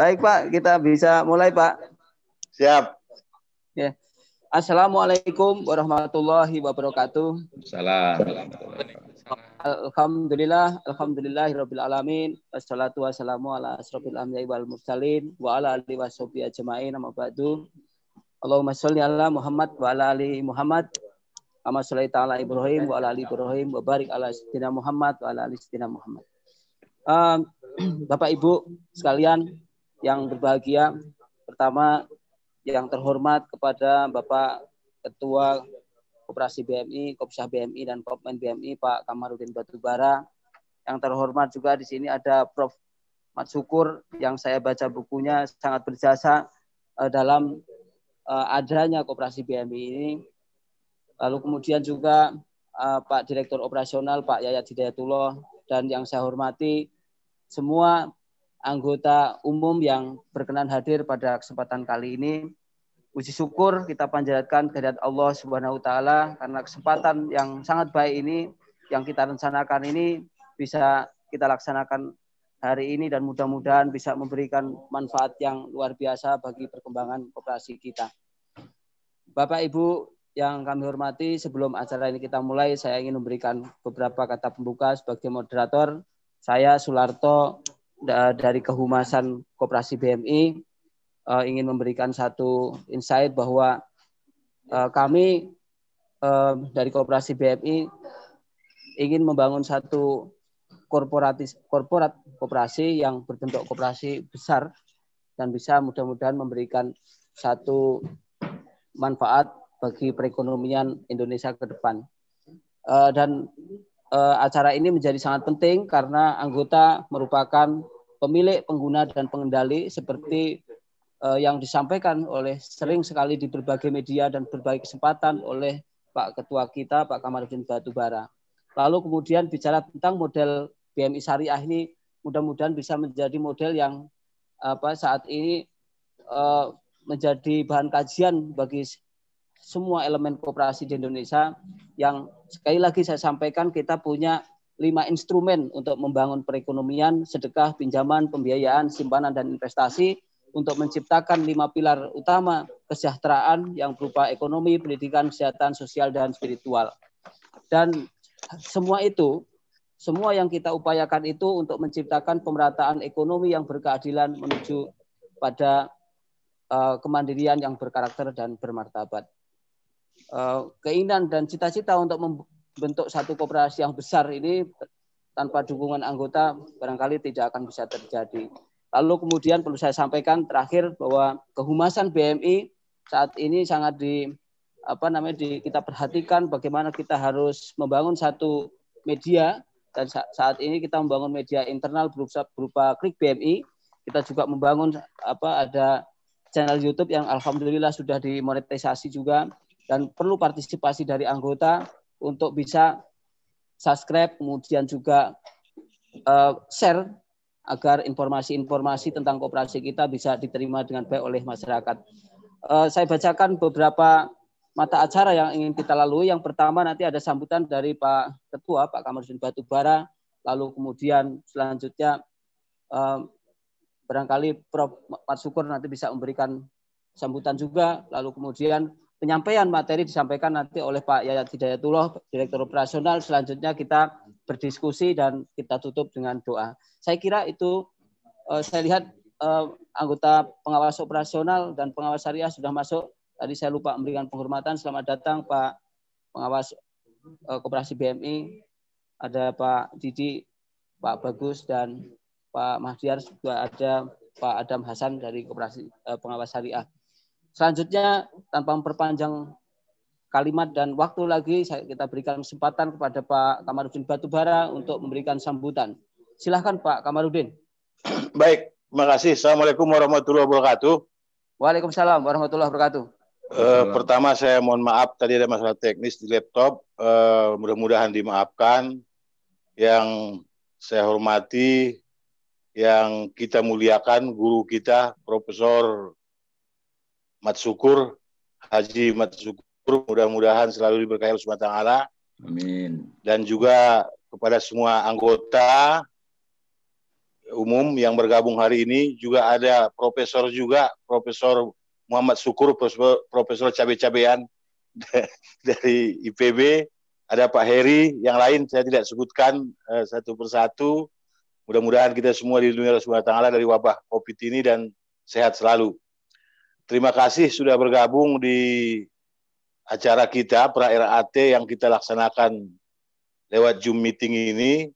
Baik Pak, kita bisa mulai Pak. Siap. Ya. Assalamualaikum warahmatullahi wabarakatuh. Alhamdulillah, Alhamdulillah, alhamdulillahirabbil alamin. Assalatu wassalamu ala asrofil anbiya'i wal mursalin wa ala alihi wa washabihi jema'in amma ba'du. Allahumma sholli ala Muhammad wa ala ali Muhammad. Amma sholaita ta'ala Ibrahim wa ala ali Ibrahim wa barik ala sayyidina Muhammad wa ala ali sayyidina Muhammad. Uh, Bapak Ibu sekalian, yang berbahagia. Pertama, yang terhormat kepada Bapak Ketua Koperasi BMI, Kopsah BMI, dan Kopmen BMI, Pak Kamarudin Batubara. Yang terhormat juga di sini ada Prof. Mat yang saya baca bukunya sangat berjasa uh, dalam uh, eh, adanya Koperasi BMI ini. Lalu kemudian juga uh, Pak Direktur Operasional, Pak Yayat Hidayatullah, dan yang saya hormati semua anggota umum yang berkenan hadir pada kesempatan kali ini. Uji syukur kita panjatkan kehadirat Allah Subhanahu wa taala karena kesempatan yang sangat baik ini yang kita rencanakan ini bisa kita laksanakan hari ini dan mudah-mudahan bisa memberikan manfaat yang luar biasa bagi perkembangan koperasi kita. Bapak Ibu yang kami hormati, sebelum acara ini kita mulai, saya ingin memberikan beberapa kata pembuka sebagai moderator. Saya Sularto dari kehumasan Koperasi BMI uh, eh, ingin memberikan satu insight bahwa uh, kami uh, dari Koperasi BMI ingin membangun satu korporatis korporat koperasi yang berbentuk koperasi besar dan bisa mudah-mudahan memberikan satu manfaat bagi perekonomian Indonesia ke depan. Uh, dan uh, acara ini menjadi sangat penting karena anggota merupakan pemilik, pengguna dan pengendali seperti uh, yang disampaikan oleh sering sekali di berbagai media dan berbagai kesempatan oleh Pak Ketua kita Pak Kamarudin Batubara. Lalu kemudian bicara tentang model BMI Syariah ini mudah-mudahan bisa menjadi model yang apa saat ini uh, menjadi bahan kajian bagi semua elemen kooperasi di Indonesia yang sekali lagi saya sampaikan kita punya lima instrumen untuk membangun perekonomian, sedekah, pinjaman, pembiayaan, simpanan, dan investasi untuk menciptakan lima pilar utama kesejahteraan yang berupa ekonomi, pendidikan, kesehatan, sosial, dan spiritual. Dan semua itu, semua yang kita upayakan itu untuk menciptakan pemerataan ekonomi yang berkeadilan menuju pada uh, kemandirian yang berkarakter dan bermartabat. Eh, keinginan dan cita-cita untuk membentuk satu koperasi yang besar ini tanpa dukungan anggota barangkali tidak akan bisa terjadi. Lalu kemudian perlu saya sampaikan terakhir bahwa kehumasan BMI saat ini sangat di apa namanya di, kita perhatikan bagaimana kita harus membangun satu media dan saat ini kita membangun media internal berupa, berupa klik BMI. Kita juga membangun apa ada channel YouTube yang alhamdulillah sudah dimonetisasi juga dan perlu partisipasi dari anggota untuk bisa subscribe kemudian juga uh, share agar informasi-informasi tentang kooperasi kita bisa diterima dengan baik oleh masyarakat. Uh, saya bacakan beberapa mata acara yang ingin kita lalui. Yang pertama nanti ada sambutan dari Pak Ketua, Pak Kamarudin Batubara, lalu kemudian selanjutnya uh, barangkali Prof. Mat Sukur nanti bisa memberikan sambutan juga, lalu kemudian penyampaian materi disampaikan nanti oleh Pak Yayat Hidayatullah, Direktur Operasional. Selanjutnya kita berdiskusi dan kita tutup dengan doa. Saya kira itu uh, saya lihat uh, anggota pengawas operasional dan pengawas syariah sudah masuk. Tadi saya lupa memberikan penghormatan. Selamat datang Pak pengawas uh, Koperasi BMI. Ada Pak Didi, Pak Bagus dan Pak Mahdiar juga ada Pak Adam Hasan dari Koperasi uh, Pengawas Syariah. Selanjutnya, tanpa memperpanjang kalimat dan waktu lagi, saya, kita berikan kesempatan kepada Pak Kamarudin Batubara untuk memberikan sambutan. Silahkan Pak Kamarudin. Baik, terima kasih. Assalamualaikum warahmatullahi wabarakatuh. Waalaikumsalam warahmatullahi wabarakatuh. Uh, pertama saya mohon maaf tadi ada masalah teknis di laptop. Uh, Mudah-mudahan dimaafkan. Yang saya hormati, yang kita muliakan guru kita Profesor Mat Syukur, Haji Mat Syukur, mudah-mudahan selalu diberkahi Allah Subhanahu Amin. Dan juga kepada semua anggota umum yang bergabung hari ini juga ada profesor juga, Profesor Muhammad Syukur, Profesor Cabe-cabean dari IPB, ada Pak Heri, yang lain saya tidak sebutkan eh, satu persatu. Mudah-mudahan kita semua dilindungi oleh Subhanahu taala dari wabah Covid ini dan sehat selalu. Terima kasih sudah bergabung di acara kita pra RAT yang kita laksanakan lewat Zoom meeting ini.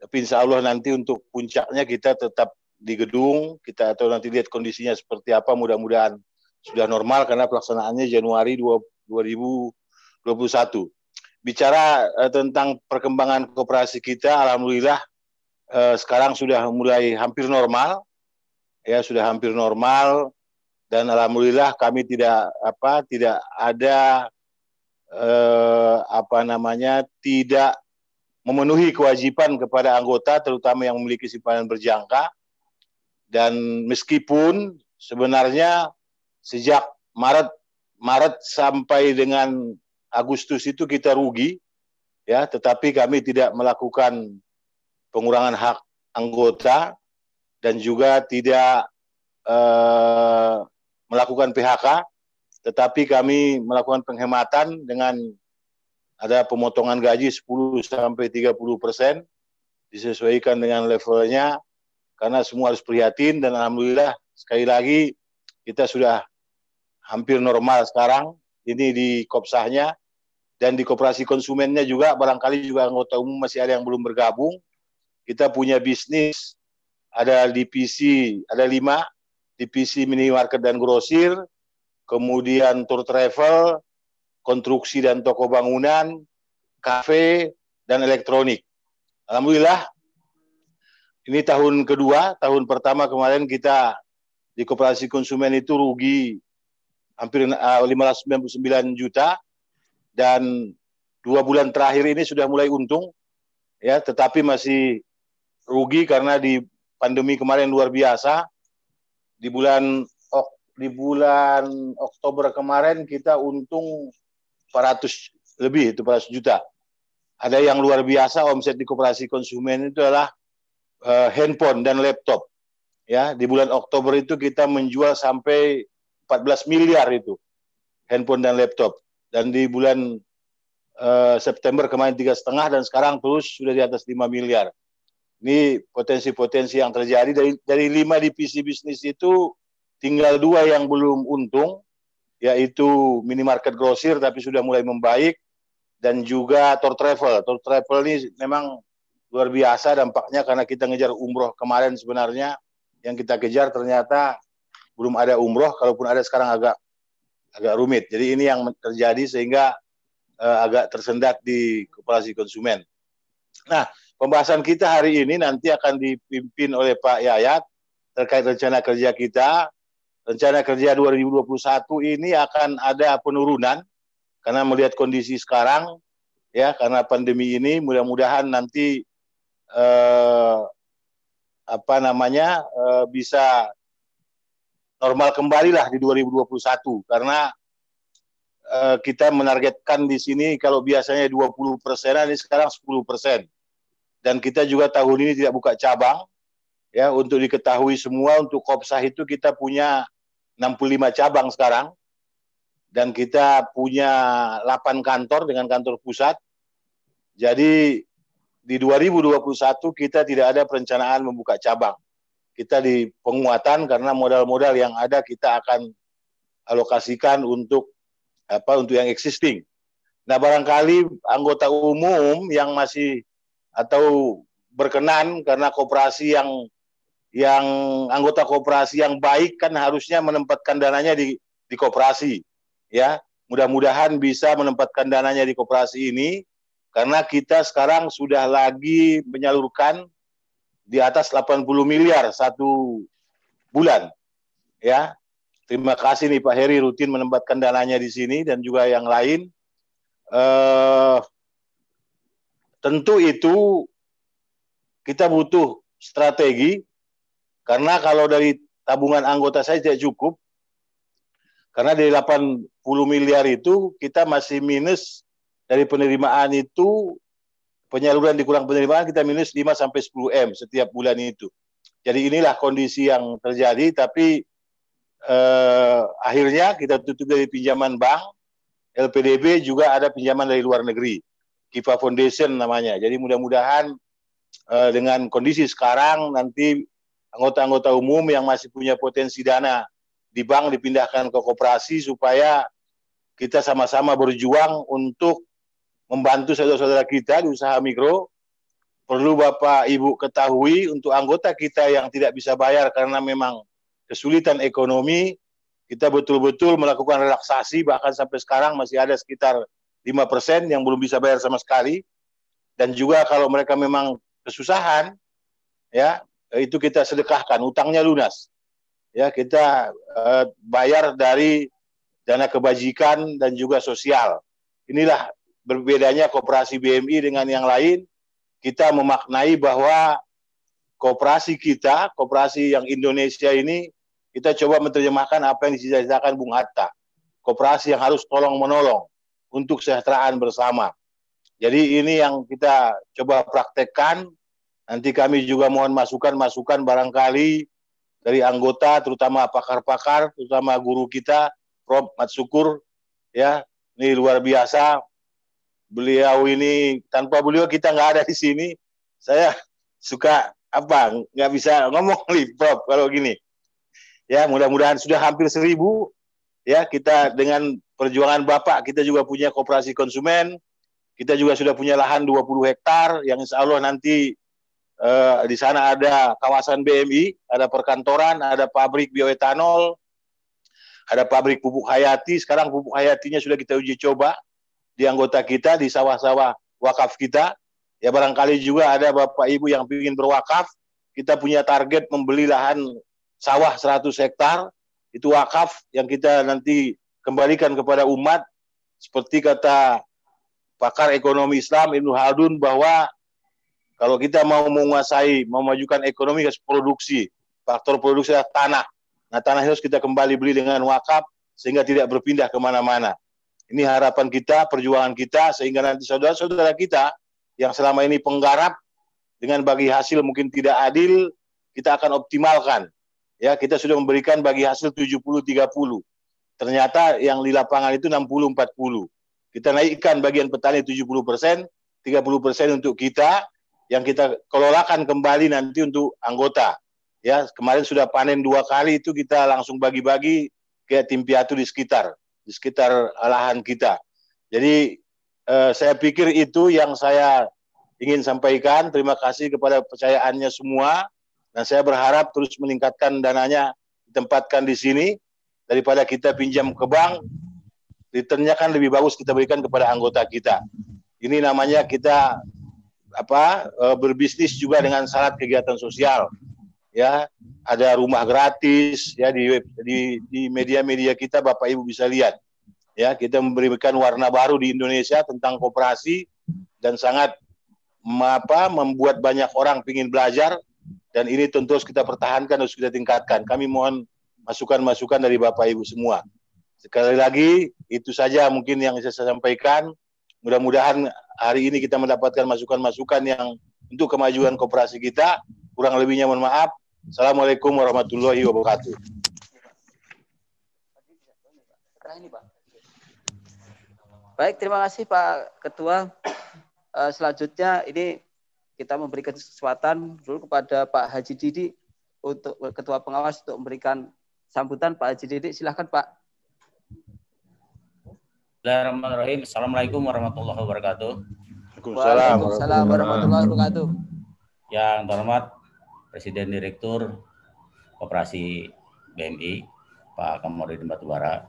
Tapi insya Allah nanti untuk puncaknya kita tetap di gedung, kita atau nanti lihat kondisinya seperti apa mudah-mudahan sudah normal karena pelaksanaannya Januari 2021. Bicara eh, tentang perkembangan kooperasi kita, alhamdulillah eh, sekarang sudah mulai hampir normal. Ya, sudah hampir normal dan alhamdulillah kami tidak apa tidak ada eh, apa namanya tidak memenuhi kewajiban kepada anggota terutama yang memiliki simpanan berjangka dan meskipun sebenarnya sejak Maret Maret sampai dengan Agustus itu kita rugi ya tetapi kami tidak melakukan pengurangan hak anggota dan juga tidak eh, melakukan PHK, tetapi kami melakukan penghematan dengan ada pemotongan gaji 10 sampai 30 persen disesuaikan dengan levelnya karena semua harus prihatin dan alhamdulillah sekali lagi kita sudah hampir normal sekarang ini di kopsahnya dan di koperasi konsumennya juga barangkali juga anggota umum masih ada yang belum bergabung kita punya bisnis ada divisi ada lima divisi minimarket dan grosir, kemudian tour travel, konstruksi dan toko bangunan, kafe, dan elektronik. Alhamdulillah, ini tahun kedua, tahun pertama kemarin kita di Koperasi Konsumen itu rugi hampir 599 eh, juta, dan dua bulan terakhir ini sudah mulai untung, ya tetapi masih rugi karena di pandemi kemarin luar biasa, di bulan ok, di bulan Oktober kemarin kita untung 400 lebih itu 400 juta. Ada yang luar biasa omset di koperasi konsumen itu adalah uh, handphone dan laptop. Ya, di bulan Oktober itu kita menjual sampai 14 miliar itu handphone dan laptop. Dan di bulan uh, September kemarin tiga setengah dan sekarang terus sudah di atas 5 miliar. Ini potensi-potensi yang terjadi dari dari lima divisi bisnis itu tinggal dua yang belum untung, yaitu minimarket grosir tapi sudah mulai membaik dan juga tour travel. Tour travel ini memang luar biasa dampaknya karena kita ngejar umroh kemarin sebenarnya yang kita kejar ternyata belum ada umroh, kalaupun ada sekarang agak agak rumit. Jadi ini yang terjadi sehingga eh, agak tersendat di kooperasi konsumen. Nah, Pembahasan kita hari ini nanti akan dipimpin oleh Pak Yayat terkait rencana kerja kita. Rencana kerja 2021 ini akan ada penurunan karena melihat kondisi sekarang ya karena pandemi ini mudah-mudahan nanti eh, apa namanya eh, bisa normal kembali lah di 2021 karena eh, kita menargetkan di sini kalau biasanya 20 persen ini sekarang 10 persen dan kita juga tahun ini tidak buka cabang ya untuk diketahui semua untuk Kopsah itu kita punya 65 cabang sekarang dan kita punya 8 kantor dengan kantor pusat jadi di 2021 kita tidak ada perencanaan membuka cabang kita di penguatan karena modal-modal yang ada kita akan alokasikan untuk apa untuk yang existing nah barangkali anggota umum yang masih atau berkenan karena koperasi yang yang anggota koperasi yang baik kan harusnya menempatkan dananya di di koperasi ya mudah-mudahan bisa menempatkan dananya di koperasi ini karena kita sekarang sudah lagi menyalurkan di atas 80 miliar satu bulan ya terima kasih nih Pak Heri rutin menempatkan dananya di sini dan juga yang lain eh tentu itu kita butuh strategi karena kalau dari tabungan anggota saya tidak cukup karena dari 80 miliar itu kita masih minus dari penerimaan itu penyaluran dikurang penerimaan kita minus 5 sampai 10 M setiap bulan itu. Jadi inilah kondisi yang terjadi tapi eh, akhirnya kita tutup dari pinjaman bank LPDB juga ada pinjaman dari luar negeri. Kiva Foundation namanya. Jadi mudah-mudahan uh, dengan kondisi sekarang nanti anggota-anggota umum yang masih punya potensi dana di bank dipindahkan ke koperasi supaya kita sama-sama berjuang untuk membantu saudara-saudara kita di usaha mikro. Perlu Bapak Ibu ketahui untuk anggota kita yang tidak bisa bayar karena memang kesulitan ekonomi, kita betul-betul melakukan relaksasi bahkan sampai sekarang masih ada sekitar 5% yang belum bisa bayar sama sekali. Dan juga kalau mereka memang kesusahan, ya eh, itu kita sedekahkan, utangnya lunas. Ya kita eh, bayar dari dana kebajikan dan juga sosial. Inilah berbedanya koperasi BMI dengan yang lain. Kita memaknai bahwa koperasi kita, koperasi yang Indonesia ini, kita coba menerjemahkan apa yang disisakan Bung Hatta. Koperasi yang harus tolong menolong untuk kesejahteraan bersama. Jadi ini yang kita coba praktekkan. Nanti kami juga mohon masukan-masukan barangkali dari anggota, terutama pakar-pakar, terutama guru kita, Prof. Matsukur, Ya, ini luar biasa. Beliau ini, tanpa beliau kita nggak ada di sini. Saya suka apa nggak bisa ngomong nih Prof kalau gini ya mudah-mudahan sudah hampir seribu ya kita dengan perjuangan Bapak kita juga punya kooperasi konsumen, kita juga sudah punya lahan 20 hektar yang insya Allah nanti eh, di sana ada kawasan BMI, ada perkantoran, ada pabrik bioetanol, ada pabrik pupuk hayati, sekarang pupuk hayatinya sudah kita uji coba di anggota kita, di sawah-sawah wakaf kita, ya barangkali juga ada Bapak Ibu yang ingin berwakaf, kita punya target membeli lahan sawah 100 hektar itu wakaf yang kita nanti kembalikan kepada umat seperti kata pakar ekonomi Islam Ibnu Haldun bahwa kalau kita mau menguasai, memajukan ekonomi harus produksi. Faktor produksi adalah tanah. Nah tanah harus kita kembali beli dengan wakaf sehingga tidak berpindah kemana-mana. Ini harapan kita, perjuangan kita sehingga nanti saudara-saudara kita yang selama ini penggarap dengan bagi hasil mungkin tidak adil, kita akan optimalkan. Ya, kita sudah memberikan bagi hasil 70 30. Ternyata yang di lapangan itu 60-40. Kita naikkan bagian petani 70 persen, 30 persen untuk kita, yang kita kelolakan kembali nanti untuk anggota. Ya, kemarin sudah panen dua kali itu kita langsung bagi-bagi ke tim piatu di sekitar, di sekitar lahan kita. Jadi eh, saya pikir itu yang saya ingin sampaikan. Terima kasih kepada percayaannya semua. Dan saya berharap terus meningkatkan dananya ditempatkan di sini daripada kita pinjam ke bank returnnya kan lebih bagus kita berikan kepada anggota kita ini namanya kita apa e, berbisnis juga dengan syarat kegiatan sosial ya ada rumah gratis ya di di di media-media kita Bapak Ibu bisa lihat ya kita memberikan warna baru di Indonesia tentang kooperasi dan sangat apa membuat banyak orang ingin belajar dan ini tentu harus kita pertahankan harus kita tingkatkan kami mohon masukan-masukan dari Bapak Ibu semua. Sekali lagi, itu saja mungkin yang saya sampaikan. Mudah-mudahan hari ini kita mendapatkan masukan-masukan yang untuk kemajuan kooperasi kita. Kurang lebihnya mohon maaf. Assalamualaikum warahmatullahi wabarakatuh. Baik, terima kasih Pak Ketua. Eh, selanjutnya ini kita memberikan kesempatan dulu kepada Pak Haji Didi untuk Ketua Pengawas untuk memberikan sambutan Pak Haji Didik. Silahkan Pak. Bismillahirrahmanirrahim. Assalamualaikum warahmatullahi wabarakatuh. Waalaikumsalam warahmatullahi wabarakatuh. Yang terhormat Presiden Direktur Koperasi BMI, Pak Kamarudin Batubara.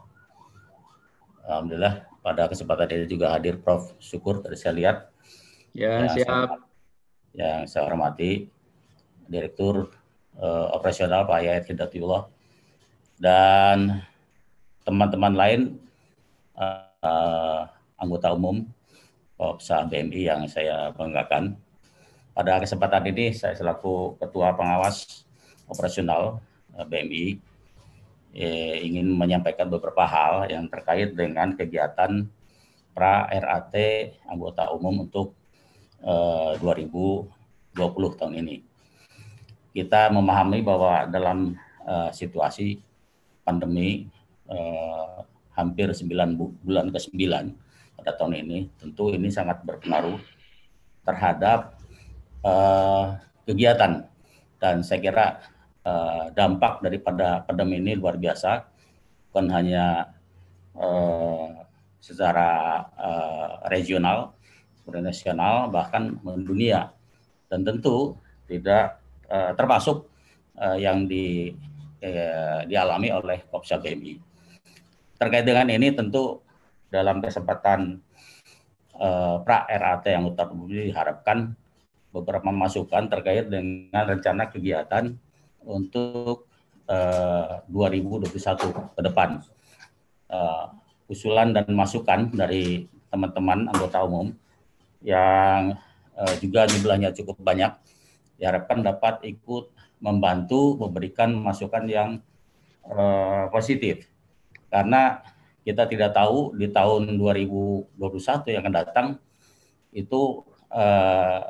Alhamdulillah pada kesempatan ini juga hadir Prof. Syukur tadi saya lihat. Ya, yang siap. Saya, yang saya hormati Direktur uh, Operasional Pak Yayat Hidatullah dan teman-teman lain uh, anggota umum Kopsa BMI yang saya banggakan. Pada kesempatan ini saya selaku Ketua Pengawas Operasional eh, BMI eh, ingin menyampaikan beberapa hal yang terkait dengan kegiatan pra RAT anggota umum untuk eh, 2020 tahun ini. Kita memahami bahwa dalam eh, situasi pandemi eh, hampir 9 bu bulan ke-9 pada tahun ini, tentu ini sangat berpengaruh terhadap eh, kegiatan dan saya kira eh, dampak daripada pandemi ini luar biasa bukan hanya eh, secara eh, regional, kemudian nasional bahkan mendunia dan tentu tidak eh, termasuk eh, yang di eh, dialami oleh Kopsal BMI. Terkait dengan ini tentu dalam kesempatan eh, pra RAT yang utar publik diharapkan beberapa masukan terkait dengan rencana kegiatan untuk eh, 2021 ke depan. Eh, usulan dan masukan dari teman-teman anggota umum yang eh, juga jumlahnya cukup banyak diharapkan dapat ikut membantu memberikan masukan yang uh, positif. Karena kita tidak tahu di tahun 2021 yang akan datang itu uh,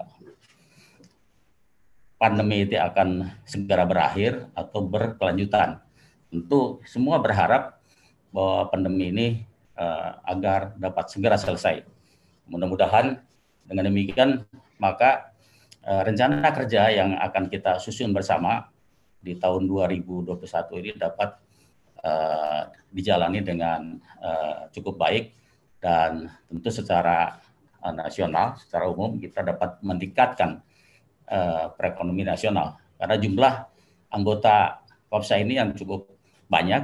pandemi itu akan segera berakhir atau berkelanjutan. Tentu semua berharap bahwa pandemi ini uh, agar dapat segera selesai. Mudah-mudahan dengan demikian maka Eh, rencana kerja yang akan kita susun bersama di tahun 2021 ini dapat uh, dijalani dengan uh, cukup baik dan tentu secara uh, nasional, secara umum kita dapat meningkatkan uh, perekonomian nasional karena jumlah anggota Kopsa ini yang cukup banyak,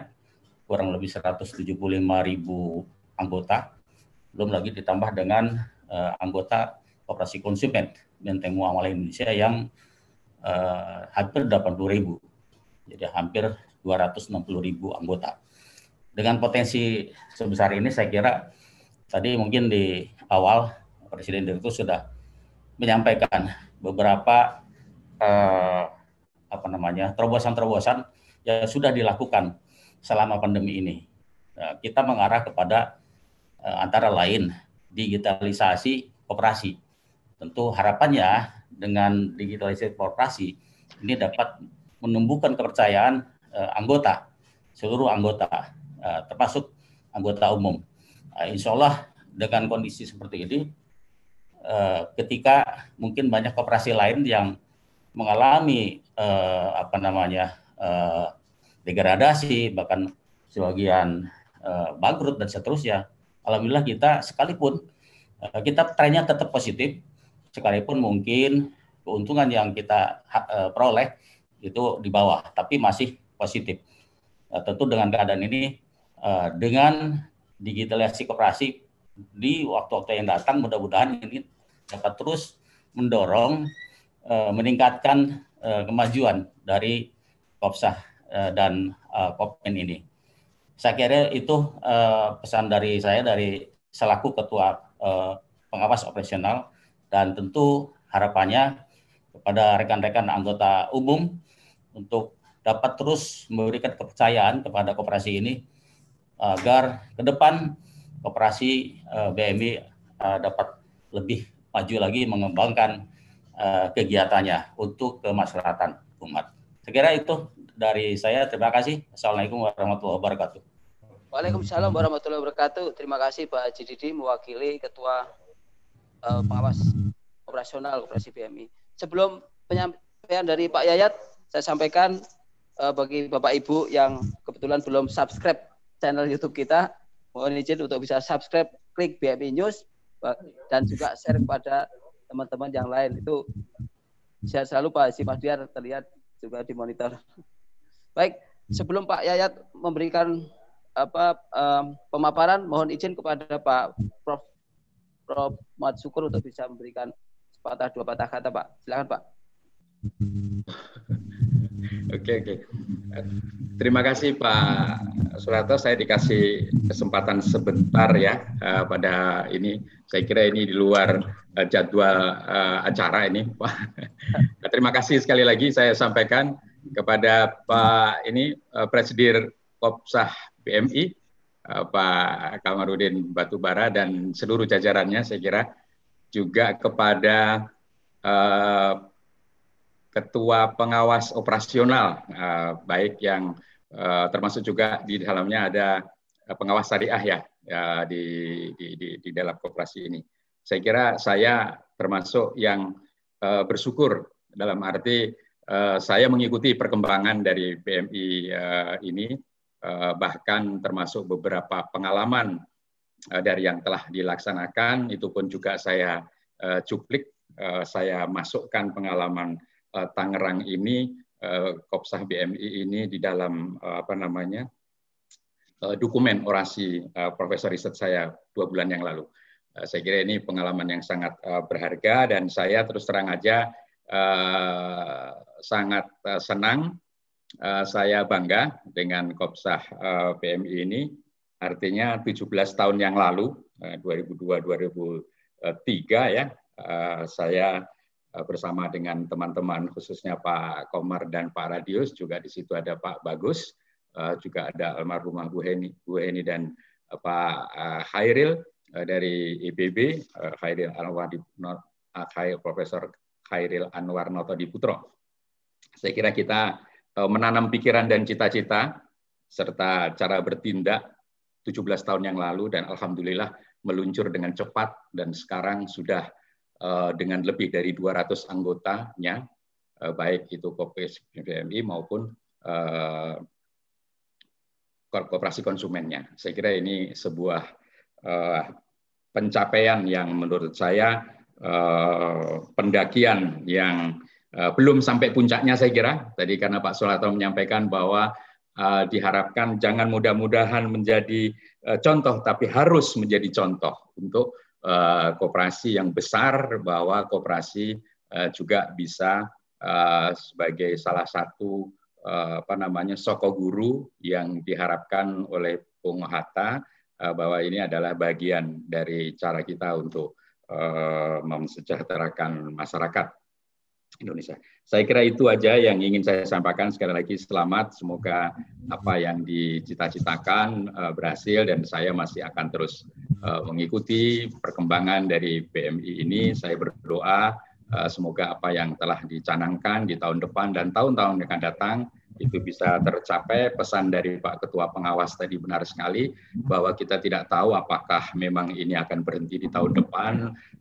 kurang lebih 175 ribu anggota, belum lagi ditambah dengan uh, anggota operasi konsumen benteng muamalah Indonesia yang uh, hampir 80 ribu, jadi hampir 260 ribu anggota. Dengan potensi sebesar ini saya kira tadi mungkin di awal Presiden itu sudah menyampaikan beberapa eh, apa namanya terobosan-terobosan yang sudah dilakukan selama pandemi ini. Nah, kita mengarah kepada eh, antara lain digitalisasi operasi. Tentu harapannya dengan digitalisasi korporasi ini dapat menumbuhkan kepercayaan uh, anggota, seluruh anggota, uh, termasuk anggota umum. uh, insya Allah dengan kondisi seperti ini, uh, ketika mungkin banyak koperasi lain yang mengalami uh, apa namanya uh, degradasi, bahkan sebagian uh, bangkrut dan seterusnya, alhamdulillah kita sekalipun uh, kita trennya tetap positif, sekalipun mungkin keuntungan yang kita uh, peroleh itu di bawah, tapi masih positif. Uh, tentu dengan keadaan ini, uh, dengan digitalisasi koperasi di waktu-waktu yang datang, mudah-mudahan ini dapat terus mendorong uh, meningkatkan uh, kemajuan dari Kopsah uh, dan uh, Kopin ini. Saya kira itu uh, pesan dari saya dari selaku ketua uh, pengawas operasional dan tentu harapannya kepada rekan-rekan anggota umum untuk dapat terus memberikan kepercayaan kepada koperasi ini agar ke depan koperasi eh, BMI eh, dapat lebih maju lagi mengembangkan eh, kegiatannya untuk kemaslahatan umat. Sekira itu dari saya. Terima kasih. Assalamualaikum warahmatullahi wabarakatuh. Waalaikumsalam warahmatullahi wabarakatuh. Terima kasih Pak Haji Didi mewakili Ketua uh, pengawas operasional operasi BMI. Sebelum penyampaian dari Pak Yayat, saya sampaikan uh, bagi Bapak Ibu yang kebetulan belum subscribe channel YouTube kita, mohon izin untuk bisa subscribe, klik BMI News dan juga share kepada teman-teman yang lain. Itu saya selalu Pak Mas Adiar terlihat juga di monitor. Baik, sebelum Pak Yayat memberikan apa um, pemaparan mohon izin kepada Pak Prof Prof. Muhammad Syukur untuk bisa memberikan sepatah dua patah kata, Pak. Silakan, Pak. Oke, oke. Terima kasih Pak Surato. Saya dikasih kesempatan sebentar ya uh, pada ini. Saya kira ini di luar uh, jadwal uh, acara ini. Terima kasih sekali lagi saya sampaikan kepada Pak ini uh, Presidir Kopsah PMI Eh, Pak Kamarudin Batubara dan seluruh jajarannya saya kira juga kepada uh, ketua pengawas operasional uh, baik yang uh, termasuk juga di dalamnya ada pengawas syariah ya, ya di, di, di di dalam kooperasi ini. Saya kira saya termasuk yang uh, bersyukur dalam arti uh, saya mengikuti perkembangan dari PMI uh, ini Eh, bahkan termasuk beberapa pengalaman eh, dari yang telah dilaksanakan itu pun juga saya eh, cuplik saya masukkan pengalaman Tangerang ini Kopsah BMI ini di dalam apa namanya dokumen orasi profesor riset saya dua bulan yang lalu. Saya kira ini pengalaman yang sangat berharga dan saya terus terang aja sangat senang Eh, saya bangga dengan Kopsah eh, PMI ini. Artinya 17 tahun yang lalu, eh, dua 2002-2003 ya, saya bersama dengan teman-teman khususnya Pak Komar dan Pak Radius juga di situ ada Pak Bagus juga ada almarhumah Bu Heni Bu Heni dan Pak Hairil dari IPB Hairil Anwar di Khairil Profesor Khairil Anwar Noto di Putro. Saya kira kita Eh, menanam pikiran dan cita-cita serta cara bertindak 17 tahun yang lalu dan alhamdulillah meluncur dengan cepat dan sekarang sudah eh, dengan lebih dari 200 anggotanya eh, baik itu Kopes BMI maupun korporasi konsumennya. Saya kira ini sebuah pencapaian yang menurut saya pendakian yang Eh, belum sampai puncaknya saya kira tadi karena Pak Soeharto menyampaikan bahwa eh, diharapkan jangan mudah-mudahan menjadi eh, contoh tapi harus menjadi contoh untuk kooperasi yang besar bahwa kooperasi juga bisa sebagai salah satu apa namanya soko guru yang diharapkan oleh Bung Hatta bahwa ini adalah bagian dari cara kita untuk uh, mensejahterakan masyarakat Indonesia. Saya kira itu aja yang ingin saya sampaikan. Sekali lagi selamat, semoga apa yang dicita-citakan uh, berhasil dan saya masih akan terus uh, mengikuti perkembangan dari BMI ini. Saya berdoa uh, semoga apa yang telah dicanangkan di tahun depan dan tahun-tahun yang akan datang itu bisa tercapai pesan dari Pak Ketua Pengawas tadi benar sekali bahwa kita tidak tahu apakah memang ini akan berhenti di tahun depan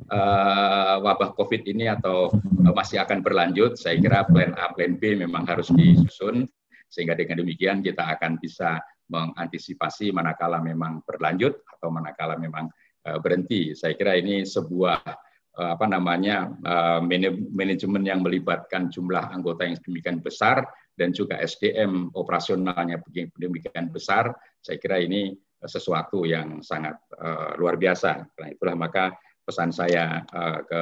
uh, wabah COVID ini atau masih akan berlanjut. Saya kira plan A, plan B memang harus disusun sehingga dengan demikian kita akan bisa mengantisipasi manakala memang berlanjut atau manakala memang eh, berhenti. Saya kira ini sebuah eh, apa namanya manajemen yang melibatkan jumlah anggota yang demikian besar dan juga SDM operasionalnya demikian besar, saya kira ini eh, sesuatu yang sangat uh, luar biasa. Karena itulah maka pesan saya uh, ke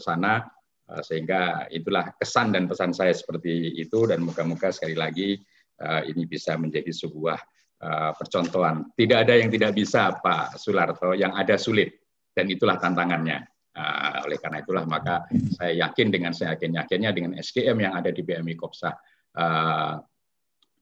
sana uh, sehingga itulah kesan dan pesan saya seperti itu dan moga-moga sekali lagi uh, ini bisa menjadi sebuah uh, percontohan. Tidak ada yang tidak bisa Pak Sularto, yang ada sulit dan itulah tantangannya. Uh, oleh karena itulah maka saya yakin dengan saya yakin yakinnya dengan SDM yang ada di BMI Kopsah Eh,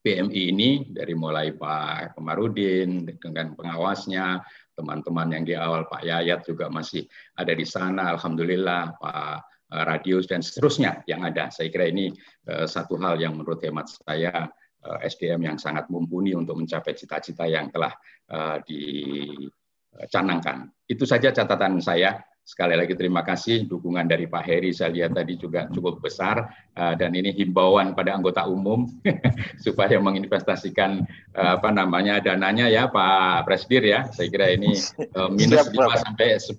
PMI ini dari mulai Pak Kemarudin dengan pengawasnya, teman-teman yang di awal Pak Yayat juga masih ada di sana, alhamdulillah Pak eh, Radius dan seterusnya yang ada. Saya kira ini eh, satu hal yang menurut hemat saya SDM yang sangat mumpuni untuk mencapai cita-cita yang telah dicanangkan. Itu saja catatan saya. Sekali lagi terima kasih dukungan dari Pak Heri saya lihat tadi juga cukup besar eh, dan ini himbauan pada anggota umum supaya menginvestasikan eh, apa namanya dananya ya Pak Presdir ya. Saya kira ini uh, minus 5 sampai 10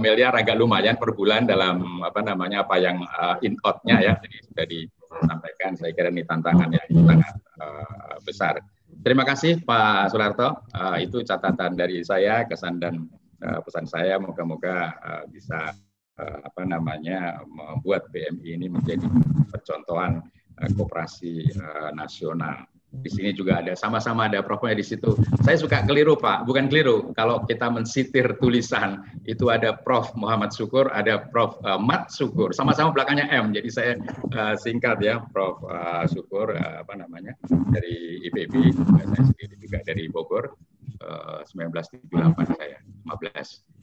miliar agak lumayan per bulan dalam apa namanya apa yang in outnya ya. Jadi sudah disampaikan saya kira ini tantangan yang sangat besar. Terima kasih Pak Sularto. Uh, itu catatan dari saya, kesan dan Eh, pesan saya moga-moga eh, bisa uh, apa namanya membuat BMI ini menjadi percontohan kooperasi nasional. Di sini juga ada sama-sama ada profnya di situ. Saya suka keliru Pak, bukan keliru. Kalau kita mensitir tulisan itu ada Prof Muhammad Syukur, ada Prof Mat Syukur. Sama-sama belakangnya M. Jadi saya singkat ya Prof uh, Syukur uh, apa namanya dari IPB, saya sendiri juga dari Bogor. 1978 saya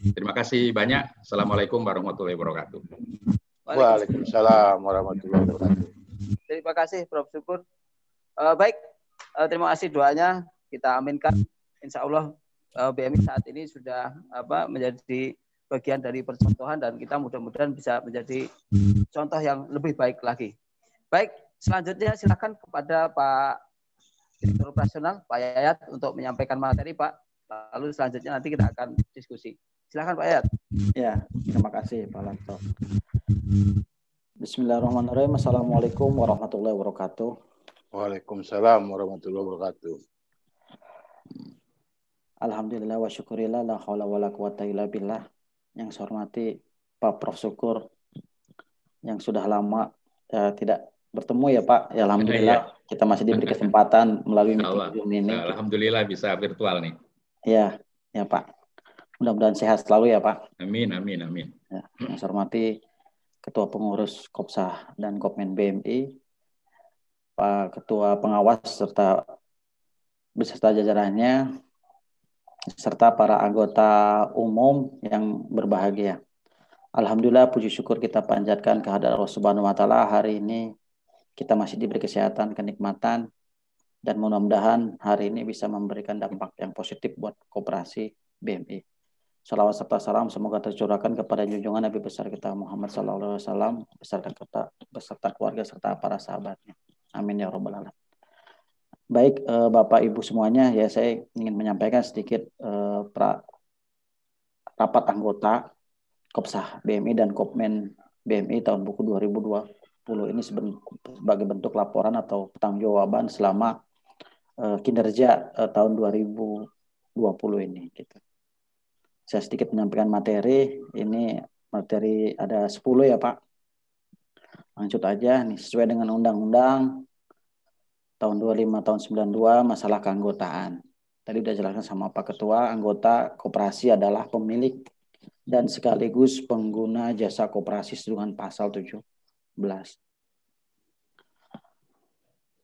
Mas. Terima kasih banyak. Assalamualaikum warahmatullahi wabarakatuh. Waalaikumsalam warahmatullahi wabarakatuh. Terima kasih Prof. Syukur. Uh, baik, uh, terima kasih doanya. Kita aminkan. Insya Allah uh, eh, BMI saat ini sudah apa menjadi bagian dari percontohan dan kita mudah-mudahan bisa menjadi contoh yang lebih baik lagi. Baik, selanjutnya silakan kepada Pak Direktur Operasional Pak Yayat untuk menyampaikan materi Pak lalu selanjutnya nanti kita akan diskusi. Silakan Pak Yat. Ya, terima kasih Pak Lanto. Bismillahirrahmanirrahim. Assalamualaikum warahmatullahi wabarakatuh. Waalaikumsalam warahmatullahi wabarakatuh. Alhamdulillah wa syukurillah la wa la quwata illa billah. Yang saya hormati Pak Prof Syukur yang sudah lama ya, tidak bertemu ya Pak. Ya alhamdulillah ya, ya. kita masih diberi kesempatan melalui meeting ini. Alhamdulillah bisa virtual nih. Ya, ya Pak. Mudah-mudahan sehat selalu ya Pak. Amin, amin, amin. Ya, yang saya hormati Ketua Pengurus Kopsa dan Kopmen BMI, Pak Ketua Pengawas serta beserta jajarannya, serta para anggota umum yang berbahagia. Alhamdulillah puji syukur kita panjatkan kehadiran Allah Subhanahu wa taala hari ini kita masih diberi kesehatan, kenikmatan, dan mudah-mudahan hari ini bisa memberikan dampak yang positif buat kooperasi BMI. Salawat serta salam semoga tercurahkan kepada junjungan Nabi besar kita Muhammad Sallallahu Alaihi Wasallam beserta kita beserta keluarga serta para sahabatnya. Amin ya robbal alamin. Baik eh, Bapak Ibu semuanya, ya saya ingin menyampaikan sedikit eh, pra, rapat anggota Kopsah BMI dan Kopmen BMI tahun buku 2020 ini sebagai bentuk laporan atau pertanggungjawaban selama uh, kinerja uh, tahun 2020 ini gitu. Saya sedikit menyampaikan materi, ini materi ada 10 ya Pak. Lanjut aja nih sesuai dengan undang-undang tahun 25 tahun 92 masalah keanggotaan. Tadi sudah jelaskan sama Pak Ketua, anggota koperasi adalah pemilik dan sekaligus pengguna jasa koperasi dengan pasal 17.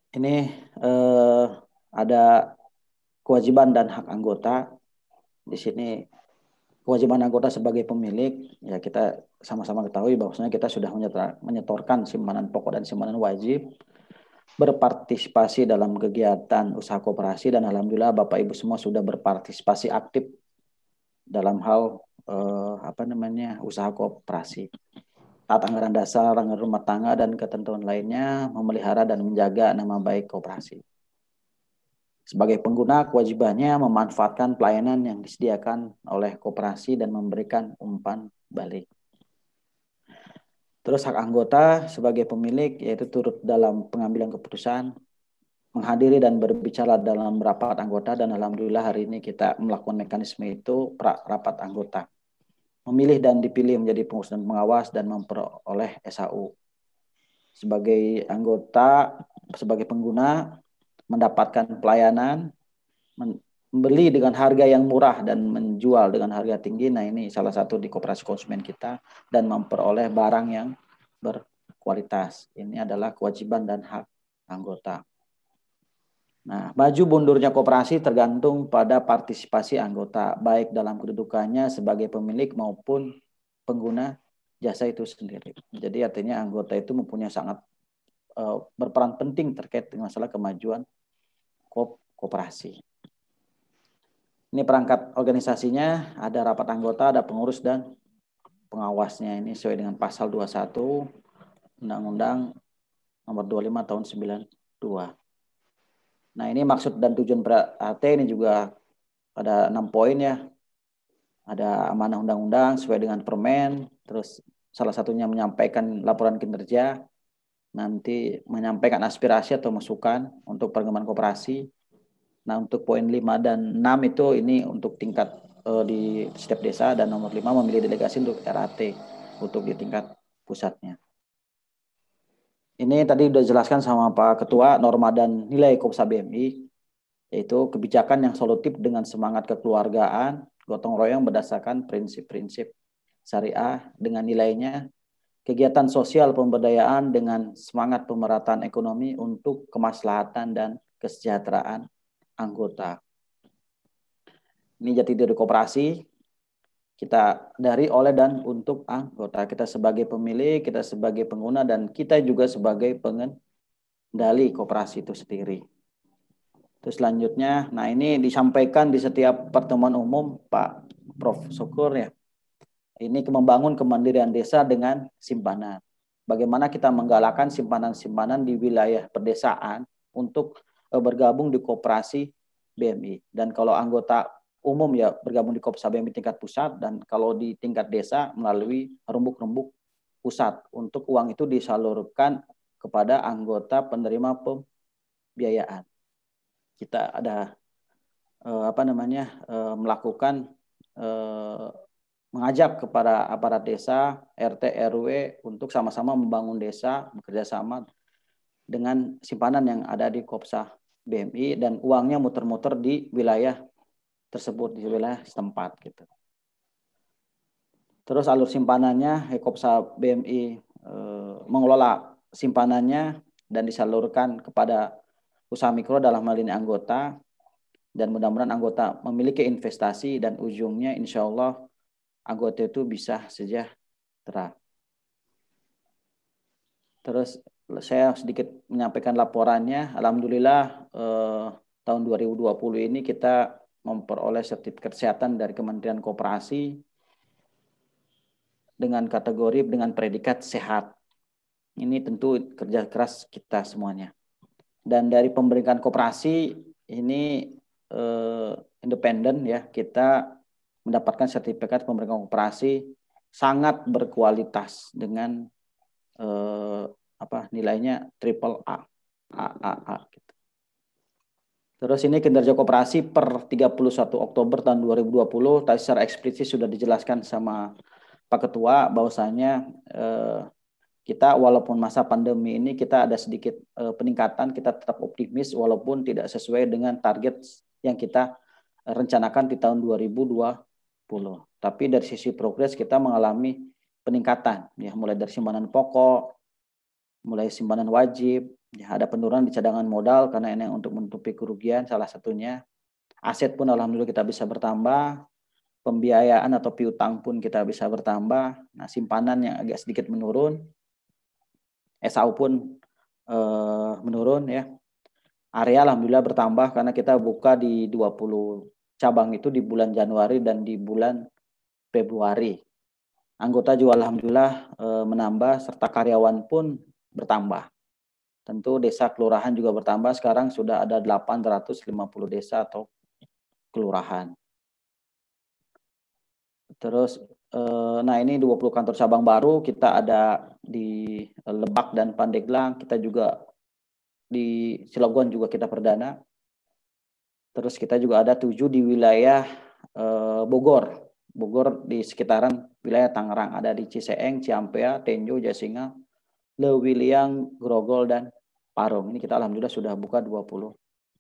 Ini eh, ada kewajiban dan hak anggota. Di sini kewajiban anggota sebagai pemilik ya kita sama-sama ketahui bahwasanya kita sudah menyetorkan simpanan pokok dan simpanan wajib berpartisipasi dalam kegiatan usaha koperasi dan alhamdulillah Bapak Ibu semua sudah berpartisipasi aktif dalam hal eh, apa namanya usaha koperasi Tata anggaran dasar, anggaran rumah tangga dan ketentuan lainnya, memelihara dan menjaga nama baik koperasi. Sebagai pengguna, kewajibannya memanfaatkan pelayanan yang disediakan oleh koperasi dan memberikan umpan balik. Terus hak anggota sebagai pemilik yaitu turut dalam pengambilan keputusan, menghadiri dan berbicara dalam rapat anggota dan alhamdulillah hari ini kita melakukan mekanisme itu pra rapat anggota. Memilih dan dipilih menjadi pengurus dan pengawas dan memperoleh SAU. Sebagai anggota, sebagai pengguna, mendapatkan pelayanan, membeli dengan harga yang murah dan menjual dengan harga tinggi. Nah, ini salah satu di koperasi konsumen kita dan memperoleh barang yang berkualitas. Ini adalah kewajiban dan hak anggota. Nah, maju mundurnya koperasi tergantung pada partisipasi anggota, baik dalam kedudukannya sebagai pemilik maupun pengguna jasa itu sendiri. Jadi artinya anggota itu mempunyai sangat eh, berperan penting terkait dengan masalah kemajuan koperasi. Ini perangkat organisasinya, ada rapat anggota, ada pengurus dan pengawasnya. Ini sesuai dengan pasal 21 Undang-Undang nomor 25 tahun 92. Nah, ini maksud dan tujuan PAT ini juga ada enam poin ya. Ada amanah undang-undang sesuai dengan permen, terus salah satunya menyampaikan laporan kinerja, nanti menyampaikan aspirasi atau masukan untuk perkembangan koperasi. Nah, untuk poin 5 dan 6 itu ini untuk tingkat uh, di setiap desa dan nomor 5 memilih delegasi untuk RAT untuk di tingkat pusatnya. Ini tadi sudah jelaskan sama Pak Ketua norma dan nilai Kopsa BMI yaitu kebijakan yang solutif dengan semangat kekeluargaan, gotong royong berdasarkan prinsip-prinsip syariah dengan nilainya kegiatan sosial pemberdayaan dengan semangat pemerataan ekonomi untuk kemaslahatan dan kesejahteraan anggota. Ini jati diri koperasi kita dari oleh dan untuk anggota kita sebagai pemilik, kita sebagai pengguna dan kita juga sebagai pengendali koperasi itu sendiri. Terus selanjutnya, nah ini disampaikan di setiap pertemuan umum Pak Prof Syukur ya ini membangun kemandirian desa dengan simpanan. Bagaimana kita menggalakkan simpanan-simpanan di wilayah perdesaan untuk eh, bergabung di kooperasi BMI. Dan kalau anggota umum ya bergabung di Kopsa BMI tingkat pusat dan kalau di tingkat desa melalui rembuk-rembuk pusat untuk uang itu disalurkan kepada anggota penerima pembiayaan. Kita ada eh, apa namanya eh, melakukan mengajak kepada aparat desa, RT, RW untuk sama-sama membangun desa, bekerja sama dengan simpanan yang ada di Kopsah BMI dan uangnya muter-muter di wilayah tersebut di wilayah setempat gitu. Terus alur simpanannya eh, Kopsah BMI e, eh, mengelola simpanannya dan disalurkan kepada usaha mikro dalam hal ini anggota dan mudah-mudahan anggota memiliki investasi dan ujungnya insya Allah anggota itu bisa sejahtera. Terus saya sedikit menyampaikan laporannya. Alhamdulillah eh, tahun 2020 ini kita memperoleh sertifikat kesehatan dari Kementerian Kooperasi dengan kategori dengan predikat sehat. Ini tentu kerja keras kita semuanya. Dan dari pemberikan kooperasi ini eh, independen ya kita mendapatkan sertifikat pemerintah operasi sangat berkualitas dengan eh, apa nilainya triple A A gitu. Terus ini kinerja koperasi per 31 Oktober tahun 2020 tadi secara eksplisit sudah dijelaskan sama Pak Ketua bahwasanya eh, kita walaupun masa pandemi ini kita ada sedikit eh, peningkatan kita tetap optimis walaupun tidak sesuai dengan target yang kita rencanakan di tahun 2020 tapi dari sisi progres kita mengalami peningkatan ya mulai dari simpanan pokok, mulai simpanan wajib, ya, ada penurunan di cadangan modal karena ini untuk menutupi kerugian salah satunya. Aset pun alhamdulillah kita bisa bertambah, pembiayaan atau piutang pun kita bisa bertambah. Nah, simpanan yang agak sedikit menurun, SAU pun eh, menurun ya. Area alhamdulillah bertambah karena kita buka di 20 cabang itu di bulan Januari dan di bulan Februari. Anggota juga alhamdulillah e, menambah serta karyawan pun bertambah. Tentu desa kelurahan juga bertambah. Sekarang sudah ada 850 desa atau kelurahan. Terus eh, nah ini 20 kantor cabang baru kita ada di Lebak dan Pandeglang kita juga di Cilegon juga kita perdana Terus kita juga ada tujuh di wilayah eh, Bogor. Bogor di sekitaran wilayah Tangerang. Ada di Ciseeng, Ciampea, Tenjo, Jasinga, Lewiliang, Grogol, dan Parung. Ini kita alhamdulillah sudah buka 20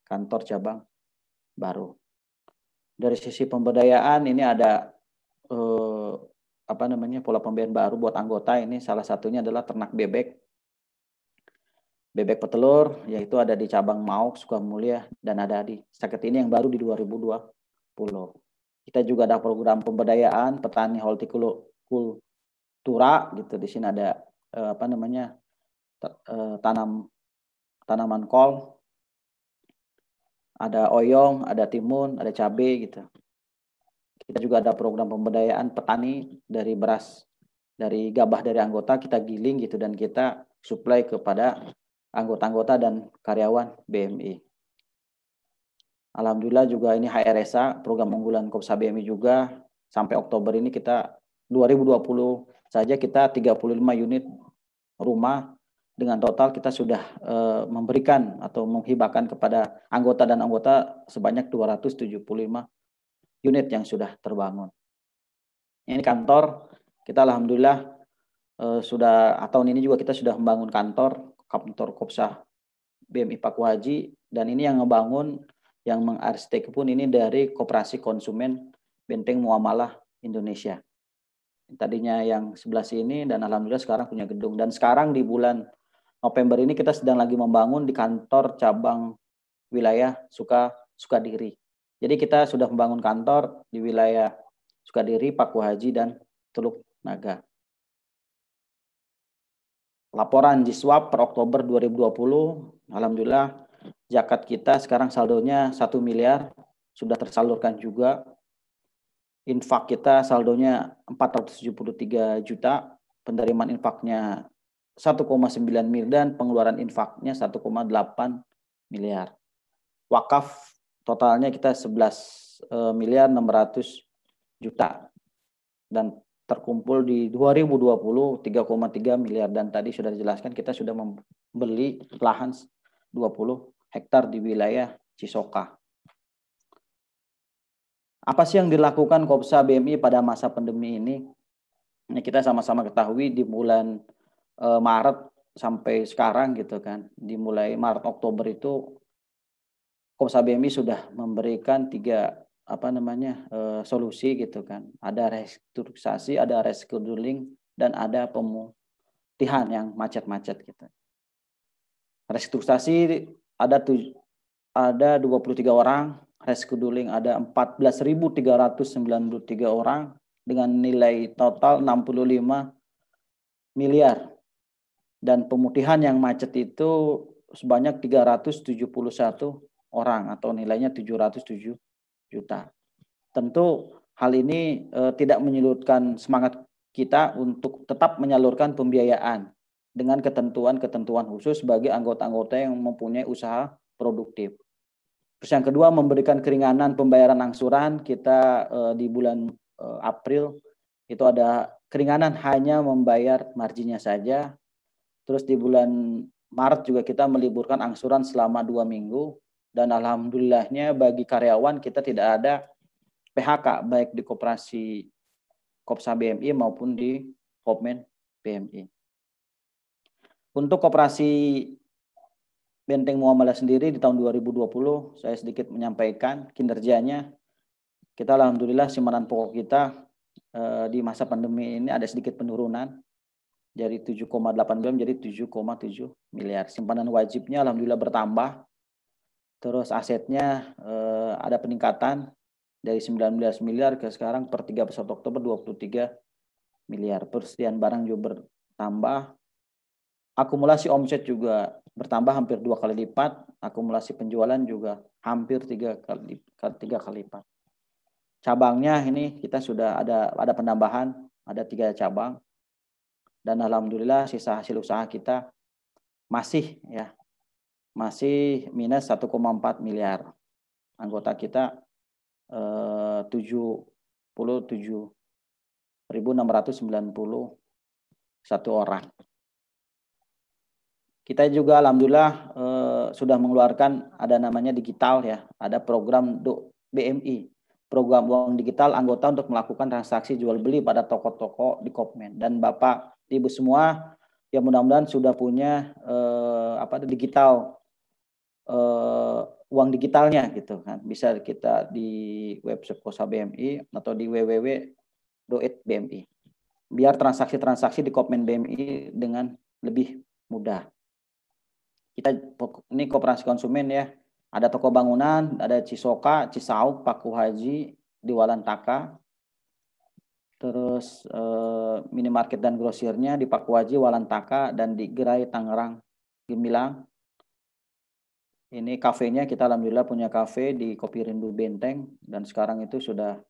kantor cabang baru. Dari sisi pemberdayaan ini ada eh, apa namanya pola pembiayaan baru buat anggota ini salah satunya adalah ternak bebek bebek petelur yaitu ada di cabang Mauk, Sukamulya dan ada di sakit ini yang baru di 2020. Kita juga ada program pemberdayaan petani hortikultura gitu di sini ada eh, apa namanya eh, tanam tanaman kol, ada oyong, ada timun, ada cabai gitu. Kita juga ada program pemberdayaan petani dari beras dari gabah dari anggota kita giling gitu dan kita supply kepada anggota-anggota dan karyawan BMI. Alhamdulillah juga ini HRSA, program unggulan Kopsa BMI juga. Sampai Oktober ini kita 2020 saja kita 35 unit rumah dengan total kita sudah e, memberikan atau menghibahkan kepada anggota dan anggota sebanyak 275 unit yang sudah terbangun. Ini kantor kita alhamdulillah e, sudah tahun ini juga kita sudah membangun kantor kantor Kopsah BMI Paku Haji dan ini yang ngebangun yang mengarsitek pun ini dari Koperasi Konsumen Benteng Muamalah Indonesia. Tadinya yang sebelah sini dan alhamdulillah sekarang punya gedung dan sekarang di bulan November ini kita sedang lagi membangun di kantor cabang wilayah Suka Sukadiri. Jadi kita sudah membangun kantor di wilayah Sukadiri, Paku Haji dan Teluk Naga laporan JISWAP per Oktober 2020, alhamdulillah zakat kita sekarang saldonya 1 miliar sudah tersalurkan juga. Infak kita saldonya 473 juta, penerimaan infaknya 1,9 miliar dan pengeluaran infaknya 1,8 miliar. Wakaf totalnya kita 11 eh, miliar 600 juta dan terkumpul di 2020 3,3 miliar dan tadi sudah dijelaskan kita sudah membeli lahan 20 hektar di wilayah Cisoka. Apa sih yang dilakukan Kopsa BMI pada masa pandemi ini? Ini kita sama-sama ketahui di bulan eh, Maret sampai sekarang gitu kan. Dimulai Maret Oktober itu Kopsa BMI sudah memberikan tiga apa namanya e, solusi gitu kan ada restrukturisasi ada rescheduling dan ada pemutihan yang macet-macet gitu restrukturisasi ada tu, ada 23 orang rescheduling ada 14.393 orang dengan nilai total 65 miliar dan pemutihan yang macet itu sebanyak 371 orang atau nilainya 707 juta. Tentu hal ini e, tidak menyulutkan semangat kita untuk tetap menyalurkan pembiayaan dengan ketentuan-ketentuan khusus bagi anggota-anggota yang mempunyai usaha produktif. Terus yang kedua memberikan keringanan pembayaran angsuran kita e, di bulan e, April itu ada keringanan hanya membayar marginnya saja. Terus di bulan Maret juga kita meliburkan angsuran selama dua minggu dan alhamdulillahnya bagi karyawan kita tidak ada PHK baik di koperasi Kopsa BMI maupun di Kopmen BMI. Untuk koperasi Benteng Muamalah sendiri di tahun 2020 saya sedikit menyampaikan kinerjanya. Kita alhamdulillah simpanan pokok kita eh, di masa pandemi ini ada sedikit penurunan dari 7,8 miliar menjadi 7,7 miliar. Simpanan wajibnya alhamdulillah bertambah Terus asetnya eh, ada peningkatan dari 19 miliar ke sekarang per 31 Oktober 23 miliar. Persediaan barang juga bertambah. Akumulasi omset juga bertambah hampir dua kali lipat. Akumulasi penjualan juga hampir tiga kali tiga kali lipat. Cabangnya ini kita sudah ada ada penambahan, ada tiga cabang. Dan alhamdulillah sisa hasil usaha kita masih ya masih minus 1,4 miliar. Anggota kita eh, 77.691 orang. Kita juga alhamdulillah eh, sudah mengeluarkan ada namanya digital ya, ada program BMI, program uang digital anggota untuk melakukan transaksi jual beli pada toko-toko di Kopmen dan Bapak Ibu semua yang mudah-mudahan sudah punya eh, apa digital uh, uang digitalnya gitu kan bisa kita di website Kosa BMI atau di BMI biar transaksi-transaksi di Kopmen BMI dengan lebih mudah kita ini koperasi konsumen ya ada toko bangunan ada Cisoka Cisauk Paku Haji di Walantaka terus eh, minimarket dan grosirnya di Paku Walantaka dan di Gerai Tangerang Gemilang ini kafenya kita alhamdulillah punya kafe di Kopi Rindu Benteng dan sekarang itu sudah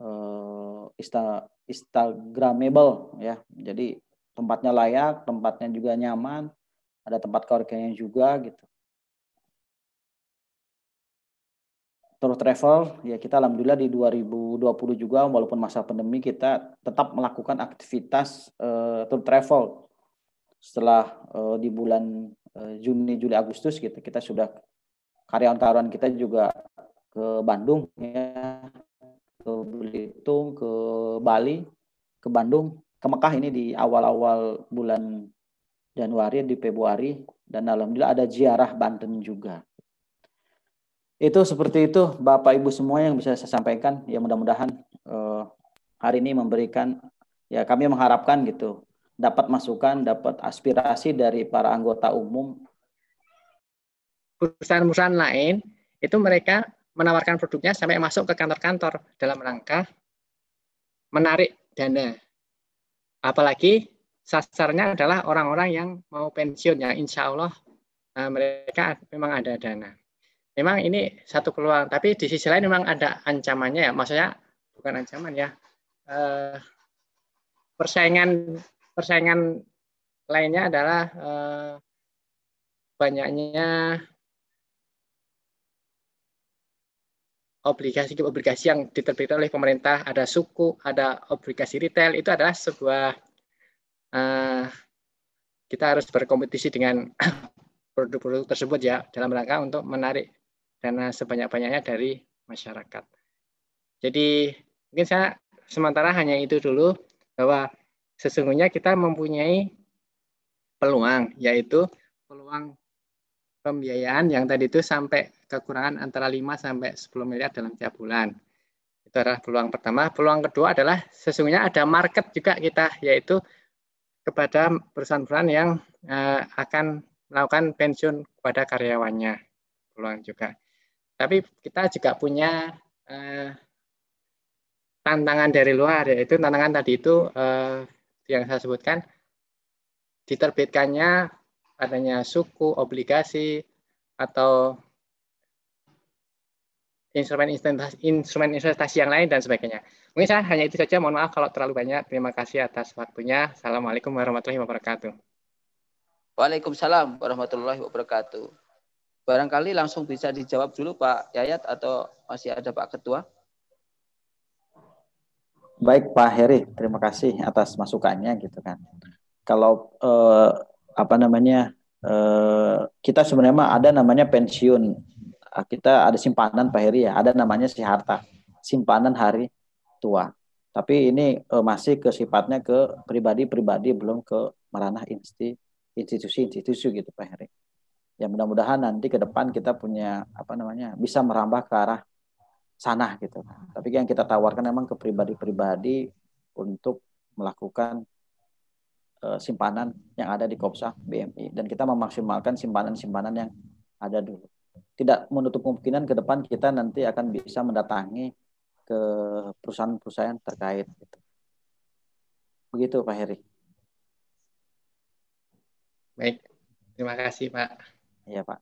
uh, insta instagramable ya. Jadi tempatnya layak, tempatnya juga nyaman, ada tempat keluarganya juga gitu. Terus travel, ya kita alhamdulillah di 2020 juga walaupun masa pandemi kita tetap melakukan aktivitas uh, tour travel setelah uh, di bulan uh, Juni Juli Agustus gitu kita sudah karyawan-karyawan kita juga ke Bandung ya ke Belitung ke Bali ke Bandung ke Mekah ini di awal-awal bulan Januari di Februari dan alhamdulillah ada ziarah Banten juga itu seperti itu Bapak Ibu semua yang bisa saya sampaikan ya mudah-mudahan uh, hari ini memberikan ya kami mengharapkan gitu dapat masukan, dapat aspirasi dari para anggota umum? Perusahaan-perusahaan lain itu mereka menawarkan produknya sampai masuk ke kantor-kantor dalam rangka menarik dana. Apalagi sasarannya adalah orang-orang yang mau pensiun yang insya Allah eh, mereka memang ada dana. Memang ini satu peluang, tapi di sisi lain memang ada ancamannya ya. Maksudnya bukan ancaman ya. Eh, persaingan persaingan lainnya adalah eh, banyaknya obligasi-obligasi yang diterbitkan oleh pemerintah, ada suku, ada obligasi retail, itu adalah sebuah eh, kita harus berkompetisi dengan produk-produk tersebut ya dalam rangka untuk menarik dana sebanyak-banyaknya dari masyarakat. Jadi mungkin saya sementara hanya itu dulu bahwa sesungguhnya kita mempunyai peluang, yaitu peluang pembiayaan yang tadi itu sampai kekurangan antara 5 sampai 10 miliar dalam tiap bulan. Itu adalah peluang pertama. Peluang kedua adalah sesungguhnya ada market juga kita, yaitu kepada perusahaan-perusahaan yang uh, akan melakukan pensiun kepada karyawannya. Peluang juga. Tapi kita juga punya uh, tantangan dari luar, yaitu tantangan tadi itu uh, yang saya sebutkan, diterbitkannya adanya suku, obligasi, atau instrumen investasi, instrumen investasi yang lain dan sebagainya. Mungkin saya hanya itu saja. Mohon maaf kalau terlalu banyak. Terima kasih atas waktunya. Assalamualaikum warahmatullahi wabarakatuh. Waalaikumsalam warahmatullahi wabarakatuh. Barangkali langsung bisa dijawab dulu Pak Yayat atau masih ada Pak Ketua. Baik Pak Heri, terima kasih atas masukannya gitu kan. Kalau eh, apa namanya eh, kita sebenarnya ada namanya pensiun, ah, kita ada simpanan Pak Heri ya, ada namanya si harta, simpanan hari tua. Tapi ini eh, masih ke sifatnya ke pribadi-pribadi belum ke ranah institusi-institusi gitu Pak Heri. Ya mudah-mudahan nanti ke depan kita punya apa namanya bisa merambah ke arah sana gitu. Tapi yang kita tawarkan memang ke pribadi-pribadi untuk melakukan uh, simpanan yang ada di Kopsa BMI dan kita memaksimalkan simpanan-simpanan yang ada dulu. Tidak menutup kemungkinan ke depan kita nanti akan bisa mendatangi ke perusahaan-perusahaan terkait gitu. Begitu Pak Heri. Baik. Terima kasih, Pak. Iya, Pak.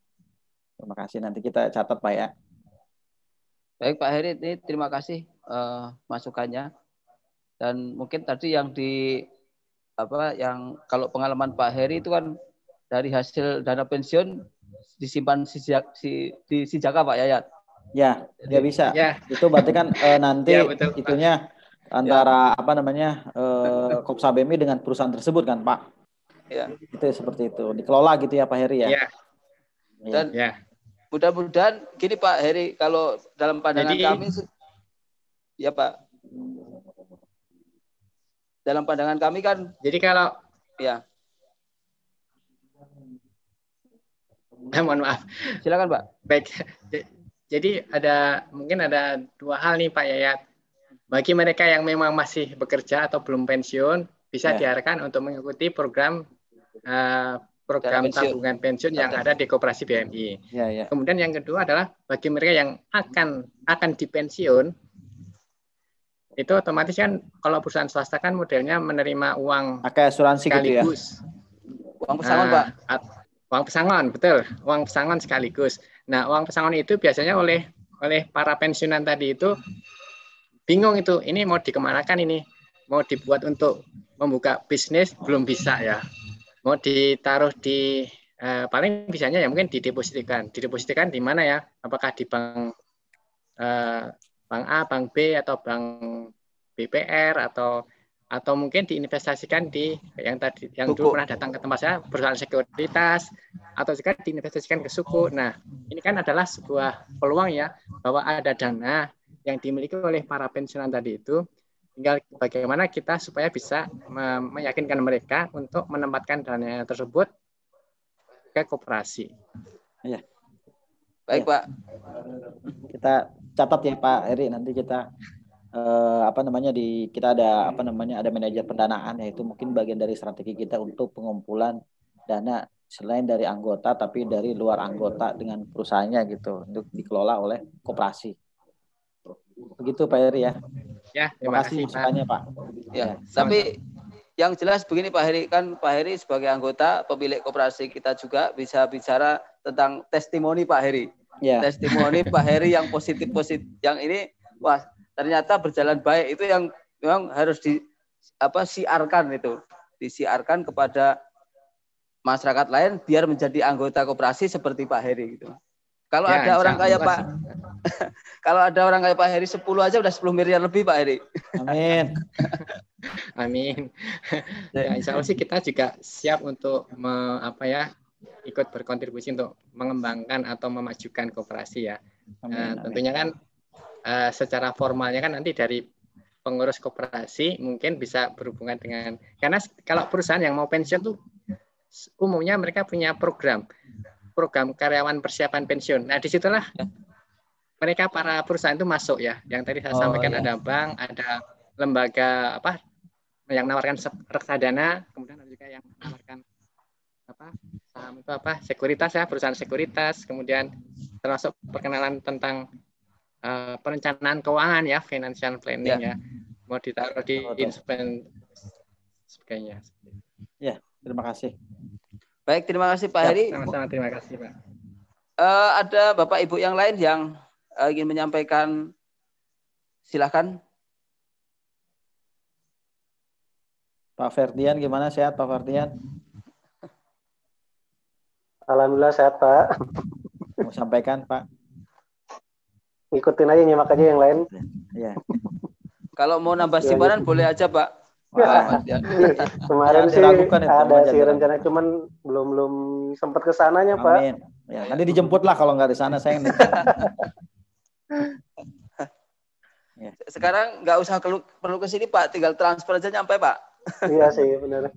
Terima kasih. Nanti kita catat, Pak ya. Baik Pak Heri, ini terima kasih uh, masukannya dan mungkin tadi yang di apa yang kalau pengalaman Pak Heri itu kan dari hasil dana pensiun disimpan sijak, si, di Sijaka Pak Yayat. Ya, dia ya bisa. Ya. Itu berarti kan uh, nanti ya, betul, itunya Pak. antara ya. apa namanya uh, eh, Kopsa BMI dengan perusahaan tersebut kan Pak. Ya. Itu seperti itu. Dikelola gitu ya Pak Heri ya. ya. ya. Dan ya mudah-mudahan gini Pak Heri kalau dalam pandangan Jadi, kami ya Pak dalam pandangan kami kan jadi kalau ya eh, mohon maaf silakan pak baik jadi ada mungkin ada dua hal nih pak Yayat bagi mereka yang memang masih bekerja atau belum pensiun bisa ya. diarahkan untuk mengikuti program uh, program pensiun. tabungan pensiun yang ada di Koperasi BMI. Ya, ya. Kemudian yang kedua adalah bagi mereka yang akan akan dipensiun itu otomatis kan kalau perusahaan swasta kan modelnya menerima uang pakai asuransi sekaligus. Gitu ya? Uang pesangon, nah, Pak. Uang pesangon, betul. Uang pesangon sekaligus. Nah, uang pesangon itu biasanya oleh oleh para pensiunan tadi itu bingung itu ini mau dikemanakan ini mau dibuat untuk membuka bisnis belum bisa ya mau ditaruh di eh, paling bisanya ya mungkin didepositikan. Didepositikan di mana ya? Apakah di bank eh, bank A, bank B atau bank BPR atau atau mungkin diinvestasikan di yang tadi yang dulu pernah datang ke tempat saya perusahaan sekuritas atau juga diinvestasikan ke suku. Nah, ini kan adalah sebuah peluang ya bahwa ada dana yang dimiliki oleh para pensiunan tadi itu tinggal bagaimana kita supaya bisa meyakinkan mereka untuk menempatkan dana tersebut ke koperasi. Ya. Baik ya. Pak. Kita catat ya Pak Eri nanti kita eh, apa namanya di kita ada apa namanya ada manajer pendanaan yaitu mungkin bagian dari strategi kita untuk pengumpulan dana selain dari anggota tapi dari luar anggota dengan perusahaannya gitu untuk dikelola oleh koperasi. Begitu Pak Heri ya. Ya, terima, kasih masukannya Pak. Ya, ya. tapi yang jelas begini Pak Heri kan Pak Heri sebagai anggota pemilik koperasi kita juga bisa bicara tentang testimoni Pak Heri. Ya. Testimoni Pak Heri yang positif positif yang ini wah ternyata berjalan baik itu yang memang harus di apa siarkan itu disiarkan kepada masyarakat lain biar menjadi anggota koperasi seperti Pak Heri gitu. Kalau ya, ada orang kayak Pak Kalau ada orang kayak Pak Heri 10 aja udah 10 miliar lebih Pak Heri. Amin. Amin. Ya, ya, insya Allah sih kita juga siap untuk me, apa ya ikut berkontribusi untuk mengembangkan atau memajukan kooperasi ya. Amin, uh, tentunya kan uh, secara formalnya kan nanti dari pengurus kooperasi mungkin bisa berhubungan dengan karena kalau perusahaan yang mau pensiun tuh umumnya mereka punya program program karyawan persiapan pensiun. Nah disitulah ya mereka para perusahaan itu masuk ya. Yang tadi saya oh, sampaikan iya. ada bank, ada lembaga apa yang menawarkan reksadana, kemudian ada juga yang menawarkan apa saham itu apa sekuritas ya perusahaan sekuritas, kemudian termasuk perkenalan tentang uh, perencanaan keuangan ya financial planning ya, ya. mau ditaruh di oh, investment sebagainya. Ya terima kasih. Baik terima kasih Pak ya, Heri. Sama-sama terima kasih Pak. Uh, ada bapak ibu yang lain yang Eh, ingin menyampaikan silahkan. Pak Ferdian gimana sehat Pak Ferdian? Alhamdulillah sehat Pak. Mau sampaikan Pak? Ikutin aja nyimak aja yang lain. Ya. Kalau mau nambah simpanan boleh aja Pak. Wah, iya, Kemarin sih ya, ada si rencana cuman belum belum sempat kesananya Pak. Ya, nanti dijemput lah kalau nggak di sana saya. ya. Sekarang nggak usah perlu perlu ke sini Pak, tinggal transfer aja nyampe Pak. iya sih benar.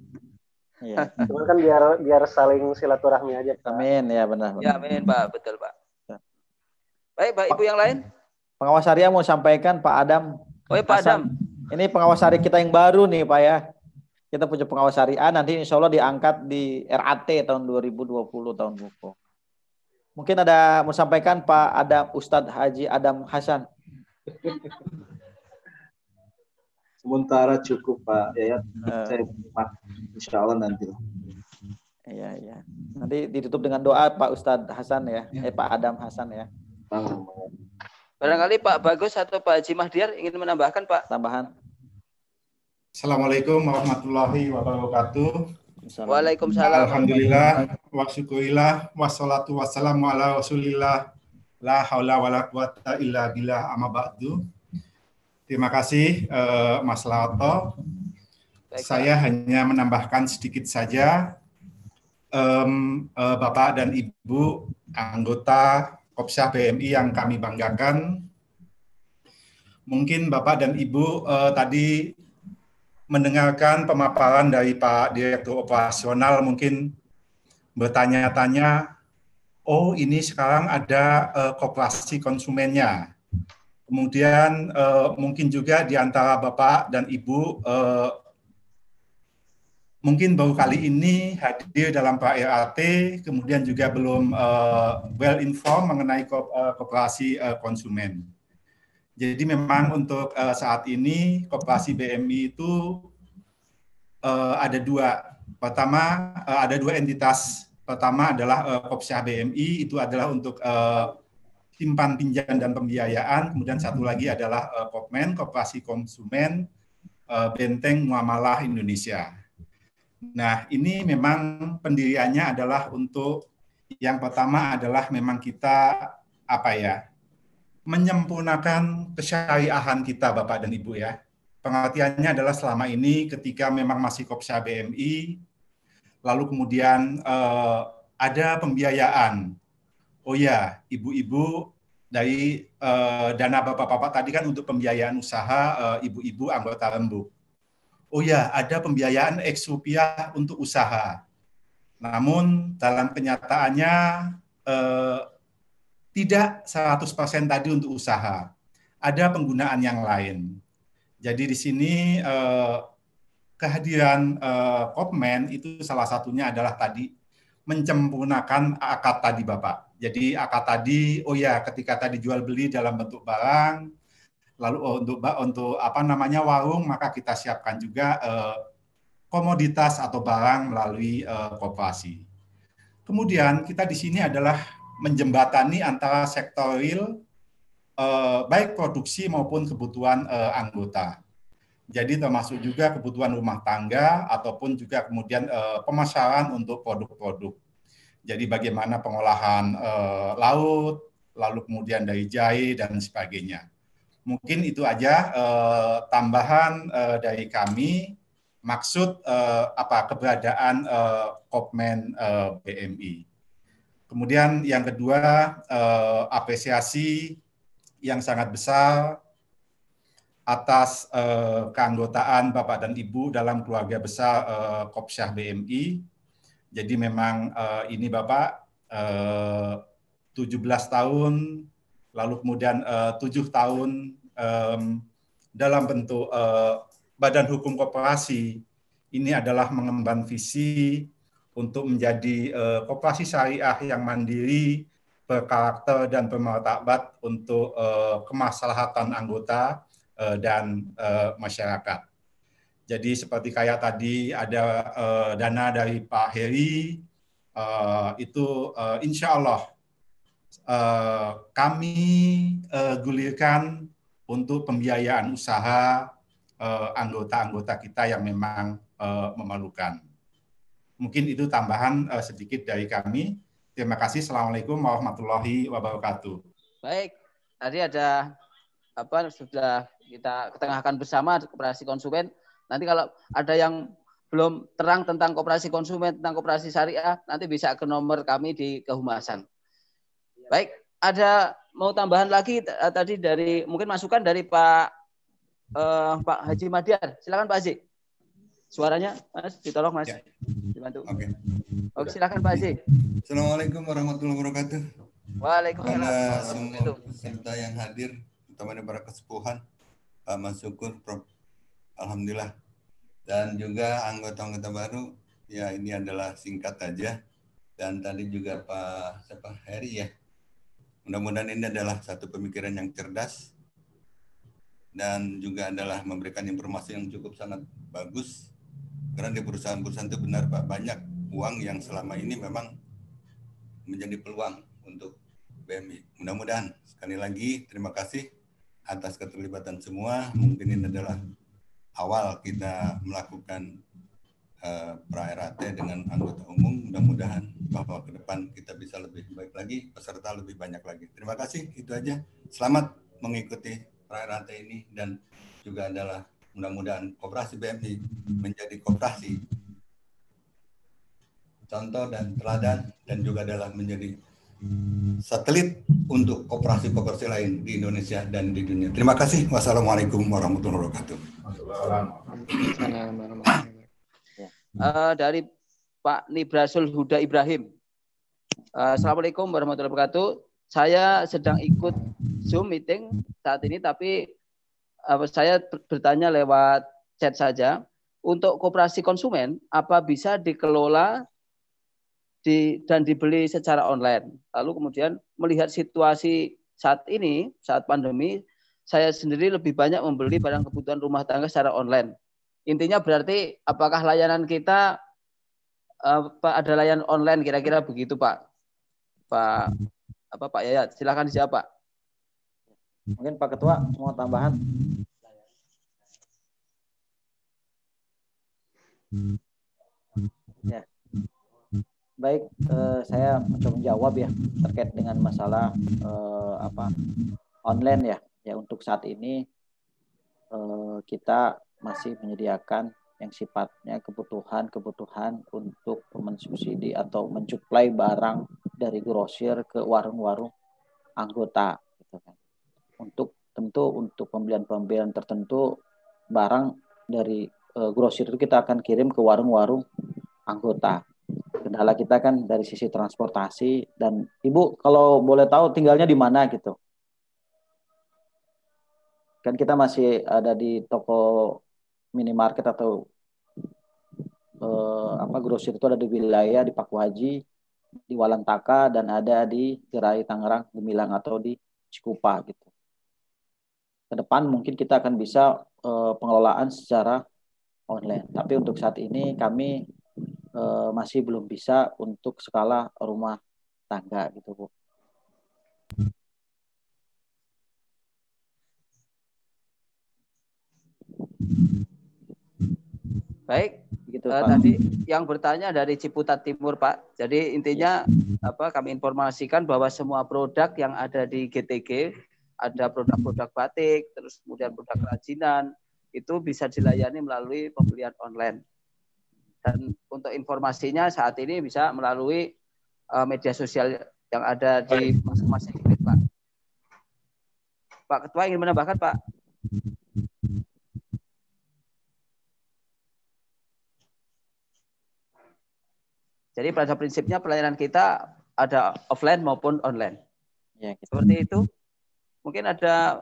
Iya. Cuman kan biar biar saling silaturahmi aja. Pak. Amin ya benar. benar. Ya amin Pak, betul Pak. Ya. Baik Pak Ibu yang lain. Pengawas Arya mau sampaikan Pak Adam. Oh ya, Pak Adam. Ini pengawas hari kita yang baru nih Pak ya. Kita punya pengawas syariah nanti insya Allah diangkat di RAT tahun 2020 tahun buku. Mungkin ada mau sampaikan Pak Adam Ustadz Haji Adam Hasan. Sementara cukup Pak Yayat. Uh. Eh. Saya Insya Allah nanti. Iya iya. Nanti ditutup dengan doa Pak Ustadz Hasan ya. ya. Eh Pak Adam Hasan ya. Barangkali Pak Bagus atau Pak Haji Mahdiar ingin menambahkan Pak. Tambahan. Assalamualaikum warahmatullahi wabarakatuh. Waalaikumsalam. Alhamdulillah. Wa syukurillah. Wassalatu wassalamu ala rasulillah. La haula wa la quwata illa billah amma ba'du. Terima kasih uh, Mas Lato. Baik, Saya hanya menambahkan sedikit saja. Um, uh, Bapak dan Ibu anggota Kopsyah BMI yang kami banggakan. Mungkin Bapak dan Ibu uh, tadi mendengarkan pemaparan dari Pak Direktur Operasional mungkin bertanya-tanya, oh ini sekarang ada uh, koperasi konsumennya. Kemudian uh, mungkin juga di antara Bapak dan Ibu uh, mungkin baru kali ini hadir dalam Pak RAT, kemudian juga belum uh, well informed mengenai ko uh, koperasi uh, konsumen. Jadi memang untuk uh, saat ini koperasi BMI itu uh, ada dua. Pertama uh, ada dua entitas. Pertama adalah uh, Kopsyah BMI itu adalah untuk uh, simpan pinjaman dan pembiayaan. Kemudian satu lagi adalah uh, Kopmen, Koperasi Konsumen uh, Benteng Muamalah Indonesia. Nah, ini memang pendiriannya adalah untuk yang pertama adalah memang kita apa ya menyempurnakan kesyariahan kita Bapak dan Ibu ya. Pengertiannya adalah selama ini ketika memang masih kopsya BMI, lalu kemudian eh, ada pembiayaan. Oh ya, ibu-ibu dari eh, dana bapak-bapak tadi kan untuk pembiayaan usaha eh, ibu-ibu eh, anggota lembu. Oh ya, ada pembiayaan X rupiah untuk usaha. Namun dalam kenyataannya eh, tidak 100% tadi untuk usaha. Ada penggunaan yang lain. Jadi di sini eh, kehadiran eh, Kopmen itu salah satunya adalah tadi mencempurnakan akad tadi Bapak. Jadi akad tadi, oh ya ketika tadi jual beli dalam bentuk barang, lalu oh, untuk untuk apa namanya warung maka kita siapkan juga eh, komoditas atau barang melalui eh, koperasi. Kemudian kita di sini adalah menjembatani antara sektor real eh, baik produksi maupun kebutuhan eh, anggota. Jadi termasuk juga kebutuhan rumah tangga ataupun juga kemudian eh, pemasaran untuk produk-produk. Jadi bagaimana pengolahan eh, laut, lalu kemudian dari jahe dan sebagainya. Mungkin itu aja eh, tambahan eh, dari kami maksud eh, apa keberadaan eh, Kopmen eh, BMI. Kemudian yang kedua, eh, apresiasi yang sangat besar atas eh, keanggotaan Bapak dan Ibu dalam keluarga besar eh, Kopsyah BMI. Jadi memang eh, ini Bapak eh, 17 tahun, lalu kemudian eh, 7 tahun eh, dalam bentuk eh, Badan Hukum Koperasi. Ini adalah mengemban visi untuk menjadi uh, eh, koperasi syariah yang mandiri, berkarakter dan bermartabat untuk uh, kemaslahatan anggota uh, dan uh, masyarakat. Jadi seperti kayak tadi ada uh, dana dari Pak Heri, uh, itu uh, insya Allah uh, kami uh, gulirkan untuk pembiayaan usaha anggota-anggota uh, kita yang memang uh, memerlukan. Mungkin itu tambahan uh, sedikit dari kami. Terima kasih. Assalamualaikum warahmatullahi wabarakatuh. Baik, tadi ada apa sudah kita ketengahkan bersama koperasi konsumen. Nanti kalau ada yang belum terang tentang koperasi konsumen, tentang koperasi syariah, nanti bisa ke nomor kami di kehumasan. Baik, ada mau tambahan lagi eh, tadi dari mungkin masukan dari Pak eh, Pak Haji Madiar. Silakan Pak Haji. Suaranya, Mas, ditolong Mas. Ya. Dibantu. Oke. Okay. Oke, silakan Pak Aziz. Assalamualaikum warahmatullahi wabarakatuh. Waalaikumsalam. semua peserta yang hadir, teman para kesepuhan, Pak Mas Syukur, Prof. Alhamdulillah. Dan juga anggota-anggota baru, ya ini adalah singkat saja. Dan tadi juga Pak siapa Heri ya. Mudah-mudahan ini adalah satu pemikiran yang cerdas dan juga adalah memberikan informasi yang cukup sangat bagus karena di perusahaan-perusahaan itu benar Pak banyak uang yang selama ini memang menjadi peluang untuk BMI. Mudah-mudahan sekali lagi terima kasih atas keterlibatan semua. Mungkin ini adalah awal kita melakukan uh, eh, pra-RAT dengan anggota umum. Mudah-mudahan bahwa ke depan kita bisa lebih baik lagi, peserta lebih banyak lagi. Terima kasih, itu aja. Selamat mengikuti pra-RAT ini dan juga adalah mudah-mudahan koperasi BMI menjadi koperasi contoh dan teladan dan juga dalam menjadi satelit untuk koperasi-koperasi lain di Indonesia dan di dunia. Terima kasih. Wassalamualaikum warahmatullahi wabarakatuh. Uh, dari Pak Nibrasul Huda Ibrahim. Uh, Assalamualaikum warahmatullahi wabarakatuh. Saya sedang ikut Zoom meeting saat ini, tapi apa saya bertanya lewat chat saja untuk kooperasi konsumen apa bisa dikelola di, dan dibeli secara online. Lalu kemudian melihat situasi saat ini saat pandemi saya sendiri lebih banyak membeli barang kebutuhan rumah tangga secara online. Intinya berarti apakah layanan kita apa ada layanan online kira-kira begitu Pak? Pak apa Pak Yayat? Silakan siapa? Pak. Mungkin Pak Ketua mau tambahan? Ya. Baik, eh, saya mencoba menjawab ya terkait dengan masalah eh, apa online ya. Ya untuk saat ini eh, kita masih menyediakan yang sifatnya kebutuhan-kebutuhan untuk mensubsidi atau mencuplai barang dari grosir ke warung-warung anggota gitu kan untuk tentu untuk pembelian-pembelian tertentu barang dari e, grosir itu kita akan kirim ke warung-warung anggota. Kendala kita kan dari sisi transportasi dan Ibu kalau boleh tahu tinggalnya di mana gitu. Kan kita masih ada di toko minimarket atau e, apa grosir itu ada di wilayah di Paku Haji, di Walantaka dan ada di Gerai Tangerang, Gemilang atau di Cikupa gitu ke depan mungkin kita akan bisa uh, pengelolaan secara online. Tapi untuk saat ini kami uh, masih belum bisa untuk skala rumah tangga gitu Bu. Baik, gitu, uh, tadi yang bertanya dari Ciputat Timur, Pak. Jadi intinya iya. apa kami informasikan bahwa semua produk yang ada di GTG ada produk-produk batik, terus kemudian produk kerajinan, itu bisa dilayani melalui pembelian online. Dan untuk informasinya saat ini bisa melalui uh, media sosial yang ada di masing-masing unit, Pak. Pak Ketua ingin menambahkan, Pak? Jadi pada prinsipnya pelayanan kita ada offline maupun online. Ya, gitu. Seperti itu. Mungkin ada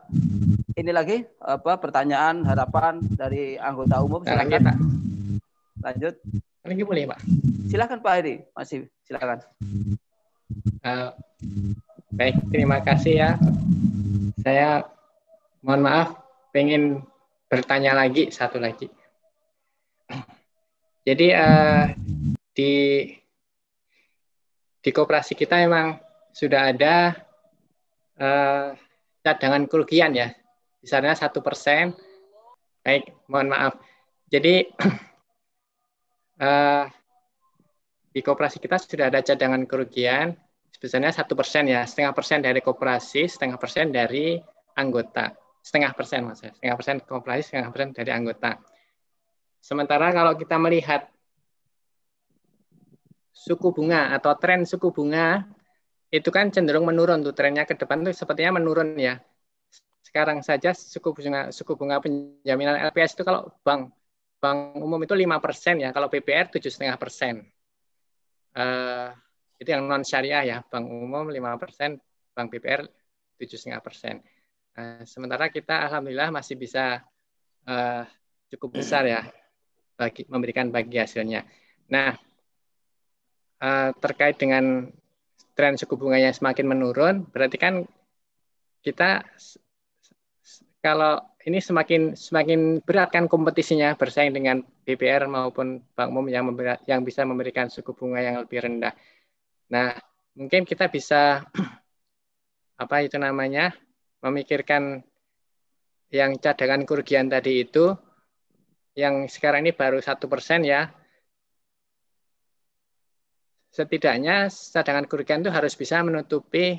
ini lagi apa pertanyaan harapan dari anggota umum nah, silakan. Lanjut. Lagi boleh, Pak. Silakan Pak Heri masih silakan. Uh, baik, terima kasih ya. Saya mohon maaf pengen bertanya lagi satu lagi. Jadi uh, di di koperasi kita emang sudah ada uh, cadangan kerugian ya misalnya satu persen baik mohon maaf jadi uh, di koperasi kita sudah ada cadangan kerugian sebesarnya satu persen ya setengah persen dari koperasi setengah persen dari anggota setengah persen mas setengah persen koperasi setengah persen dari anggota sementara kalau kita melihat suku bunga atau tren suku bunga itu kan cenderung menurun tuh trennya ke depan tuh sepertinya menurun ya. Sekarang saja suku bunga suku bunga penjaminan LPS itu kalau bank bank umum itu 5% ya, kalau BPR 7,5%. Uh, itu yang non syariah ya, bank umum 5%, bank BPR 7,5%. Uh, sementara kita alhamdulillah masih bisa uh, cukup besar ya bagi memberikan bagi hasilnya. Nah, uh, terkait dengan tren suku bunganya semakin menurun, berarti kan kita kalau ini semakin semakin berat kan kompetisinya bersaing dengan BPR maupun bank umum yang memberi, yang bisa memberikan suku bunga yang lebih rendah. Nah, mungkin kita bisa apa itu namanya? memikirkan yang cadangan kerugian tadi itu yang sekarang ini baru satu persen ya setidaknya cadangan kerugian itu harus bisa menutupi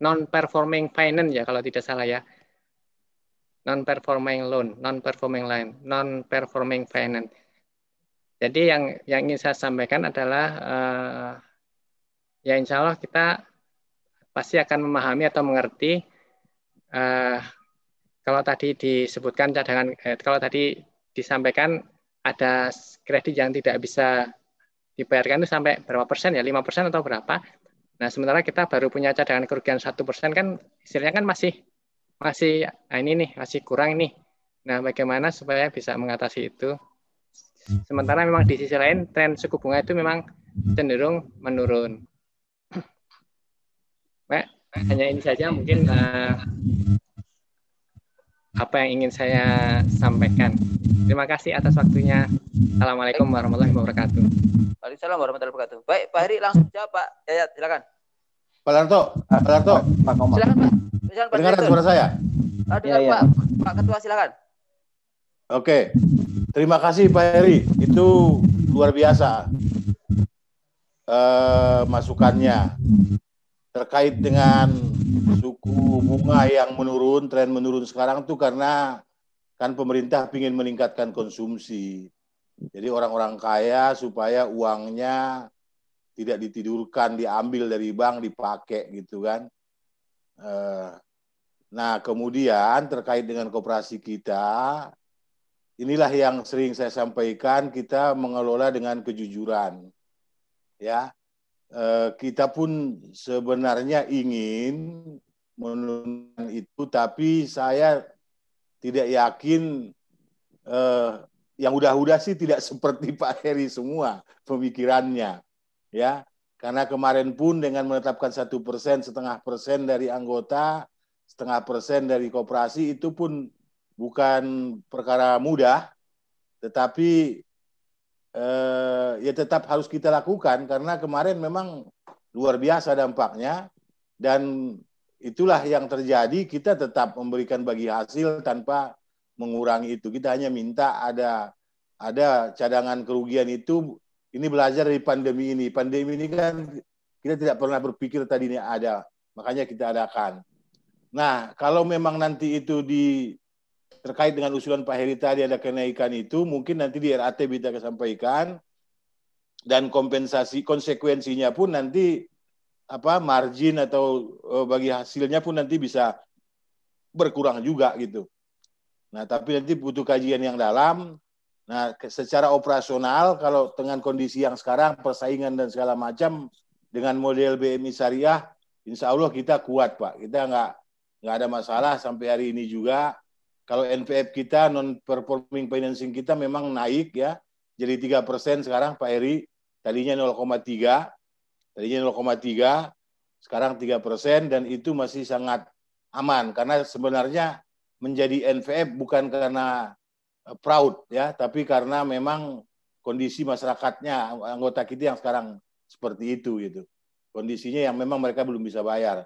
non performing finance ya kalau tidak salah ya non performing loan non performing loan non performing finance jadi yang yang ingin saya sampaikan adalah uh, ya insya Allah kita pasti akan memahami atau mengerti uh, kalau tadi disebutkan cadangan eh, kalau tadi disampaikan ada kredit yang tidak bisa dibayarkan itu sampai berapa persen ya, 5 persen atau berapa. Nah, sementara kita baru punya cadangan kerugian satu persen kan istilahnya kan masih masih nah ini nih masih kurang nih. Nah, bagaimana supaya bisa mengatasi itu? Sementara memang di sisi lain tren suku bunga itu memang cenderung menurun. Nah, hanya ini saja mungkin uh, apa yang ingin saya sampaikan. Terima kasih atas waktunya. Assalamualaikum warahmatullahi wabarakatuh. Waalaikumsalam warahmatullahi wabarakatuh. Baik, Pak Heri langsung jawab Pak. Ya, ya silakan. Pak Larto, Pak Larto, Pak Komar. Silakan Pak. Silakan, Pak Dengar suara saya. Aduh, ya, ya. Pak. Pak Ketua silakan. Oke. Terima kasih Pak Heri. Itu luar biasa. Eh, masukannya terkait dengan suku bunga yang menurun, tren menurun sekarang tuh karena kan pemerintah ingin meningkatkan konsumsi. Jadi orang-orang kaya supaya uangnya tidak ditidurkan, diambil dari bank, dipakai gitu kan. Eh, nah kemudian terkait dengan kooperasi kita, inilah yang sering saya sampaikan kita mengelola dengan kejujuran, ya. Eh, kita pun sebenarnya ingin menurunkan itu, tapi saya tidak yakin eh, yang udah-udah sih tidak seperti Pak Heri semua pemikirannya, ya. Karena kemarin pun dengan menetapkan satu persen, setengah persen dari anggota, setengah persen dari koperasi itu pun bukan perkara mudah, tetapi eh, ya tetap harus kita lakukan karena kemarin memang luar biasa dampaknya dan itulah yang terjadi kita tetap memberikan bagi hasil tanpa mengurangi itu. Kita hanya minta ada ada cadangan kerugian itu. Ini belajar dari pandemi ini. Pandemi ini kan kita tidak pernah berpikir tadi ini ada, makanya kita adakan. Nah, kalau memang nanti itu di terkait dengan usulan Pak Heri tadi ada kenaikan itu, mungkin nanti di RAT bisa disampaikan dan kompensasi konsekuensinya pun nanti apa margin atau eh, bagi hasilnya pun nanti bisa berkurang juga gitu. Nah, tapi nanti butuh kajian yang dalam. Nah, secara operasional kalau dengan kondisi yang sekarang persaingan dan segala macam dengan model BMI syariah, insya Allah kita kuat pak. Kita nggak nggak ada masalah sampai hari ini juga. Kalau NPF kita non performing financing kita memang naik ya, jadi tiga persen sekarang Pak Eri. Tadinya 0,3, tadinya 0,3, sekarang tiga persen dan itu masih sangat aman karena sebenarnya menjadi NVF bukan karena e, proud ya, tapi karena memang kondisi masyarakatnya anggota kita yang sekarang seperti itu gitu. Kondisinya yang memang mereka belum bisa bayar.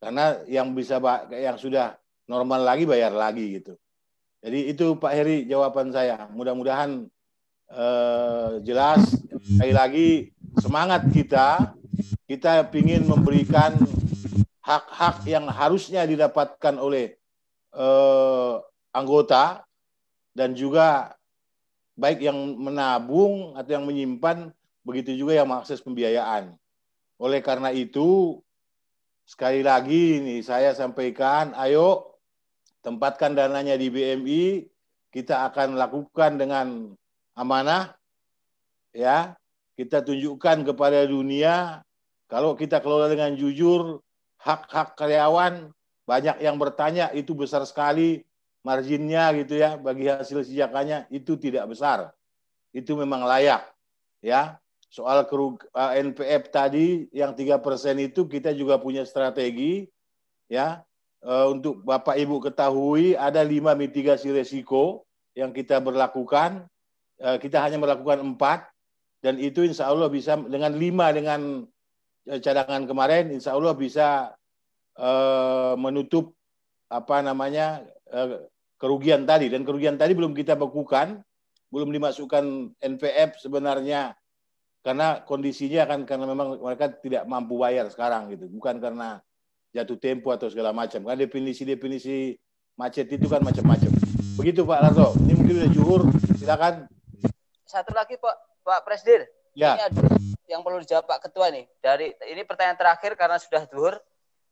Karena yang bisa yang sudah normal lagi bayar lagi gitu. Jadi itu Pak Heri jawaban saya. Mudah-mudahan eh, jelas. Sekali lagi semangat kita, kita ingin memberikan hak-hak yang harusnya didapatkan oleh eh, anggota dan juga baik yang menabung atau yang menyimpan, begitu juga yang mengakses pembiayaan. Oleh karena itu, sekali lagi ini saya sampaikan, ayo tempatkan dananya di BMI, kita akan lakukan dengan amanah, ya kita tunjukkan kepada dunia kalau kita kelola dengan jujur hak-hak karyawan banyak yang bertanya itu besar sekali marginnya gitu ya bagi hasil sijakannya itu tidak besar. Itu memang layak ya. Soal kerug, eh, NPF tadi yang tiga persen itu kita juga punya strategi ya eh, untuk Bapak Ibu ketahui ada lima mitigasi resiko yang kita berlakukan. Eh, kita hanya melakukan empat dan itu insya Allah bisa dengan lima dengan cadangan kemarin insya Allah bisa Eh, menutup apa namanya eh, kerugian tadi dan kerugian tadi belum kita bekukan, belum dimasukkan NPF sebenarnya karena kondisinya akan karena memang mereka tidak mampu bayar sekarang gitu, bukan karena jatuh tempo atau segala macam. Kan definisi-definisi macet itu kan macam-macam. Begitu Pak Raso Ini mungkin sudah juhur, silakan. Satu lagi Pak Pak Presiden. Ya. Ini yang perlu dijawab Pak Ketua nih. Dari ini pertanyaan terakhir karena sudah jujur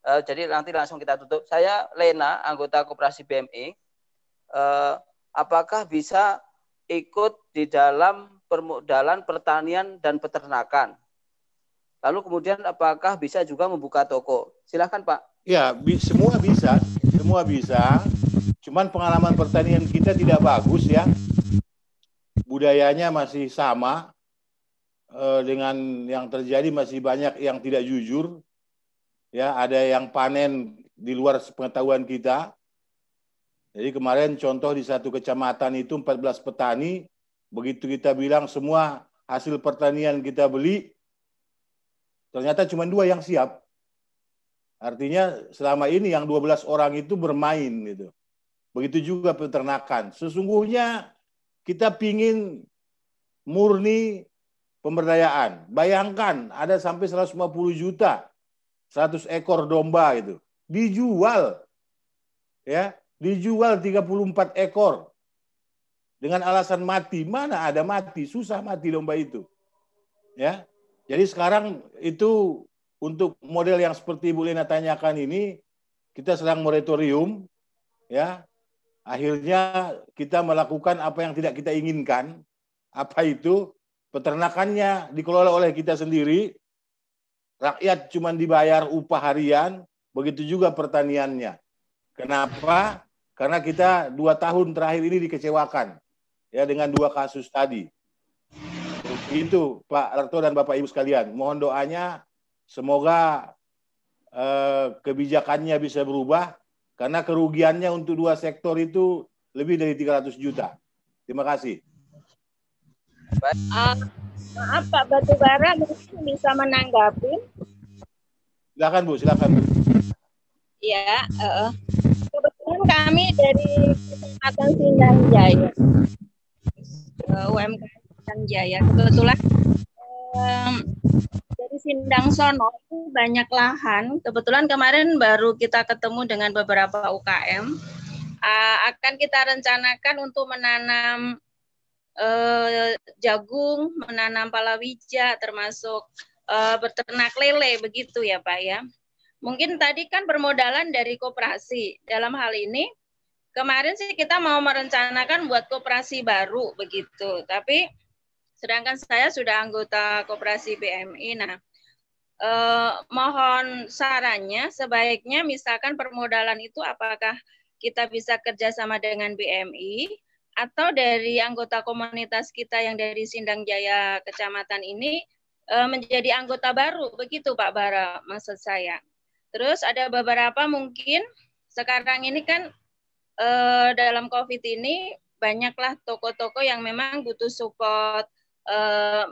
Uh, jadi nanti langsung kita tutup. Saya Lena, anggota Koperasi BMI. Uh, eh, apakah bisa ikut di dalam permodalan pertanian dan peternakan? Lalu kemudian apakah bisa juga membuka toko? Silahkan Pak. Ya, bi semua bisa. Semua bisa. Cuman pengalaman pertanian kita tidak bagus ya. Budayanya masih sama, eh, dengan yang terjadi masih banyak yang tidak jujur ya ada yang panen di luar pengetahuan kita. Jadi kemarin contoh di satu kecamatan itu 14 petani, begitu kita bilang semua hasil pertanian kita beli, ternyata cuma dua yang siap. Artinya selama ini yang 12 orang itu bermain gitu. Begitu juga peternakan. Sesungguhnya kita pingin murni pemberdayaan. Bayangkan ada sampai 150 juta 100 ekor domba itu dijual ya dijual 34 ekor dengan alasan mati mana ada mati susah mati domba itu ya jadi sekarang itu untuk model yang seperti Bu Lena tanyakan ini kita sedang moratorium ya akhirnya kita melakukan apa yang tidak kita inginkan apa itu peternakannya dikelola oleh kita sendiri Rakyat cuma dibayar upah harian, begitu juga pertaniannya. Kenapa? Karena kita dua tahun terakhir ini dikecewakan ya dengan dua kasus tadi. Itu Pak Rektor dan Bapak Ibu sekalian, mohon doanya semoga eh, kebijakannya bisa berubah karena kerugiannya untuk dua sektor itu lebih dari 300 juta. Terima kasih. Baik. Maaf Pak Batubara mungkin bisa menanggapi. Silakan Bu, silakan Ya, Iya, uh, kebetulan kami dari Kecamatan Sindang Jaya, eh, UMK Sindang Jaya. Kebetulan um, dari Sindang Sono banyak lahan. Kebetulan kemarin baru kita ketemu dengan beberapa UKM. Uh, akan kita rencanakan untuk menanam Eh, jagung, menanam palawija, termasuk eh, berternak lele begitu ya Pak ya. Mungkin tadi kan permodalan dari koperasi. Dalam hal ini kemarin sih kita mau merencanakan buat koperasi baru begitu. Tapi sedangkan saya sudah anggota koperasi BMI. Nah, eh, mohon sarannya sebaiknya misalkan permodalan itu apakah kita bisa kerjasama dengan BMI atau dari anggota komunitas kita yang dari Sindang Jaya Kecamatan ini eh, menjadi anggota baru, begitu Pak Bara maksud saya. Terus ada beberapa mungkin sekarang ini kan eh, dalam COVID ini banyaklah toko-toko yang memang butuh support eh,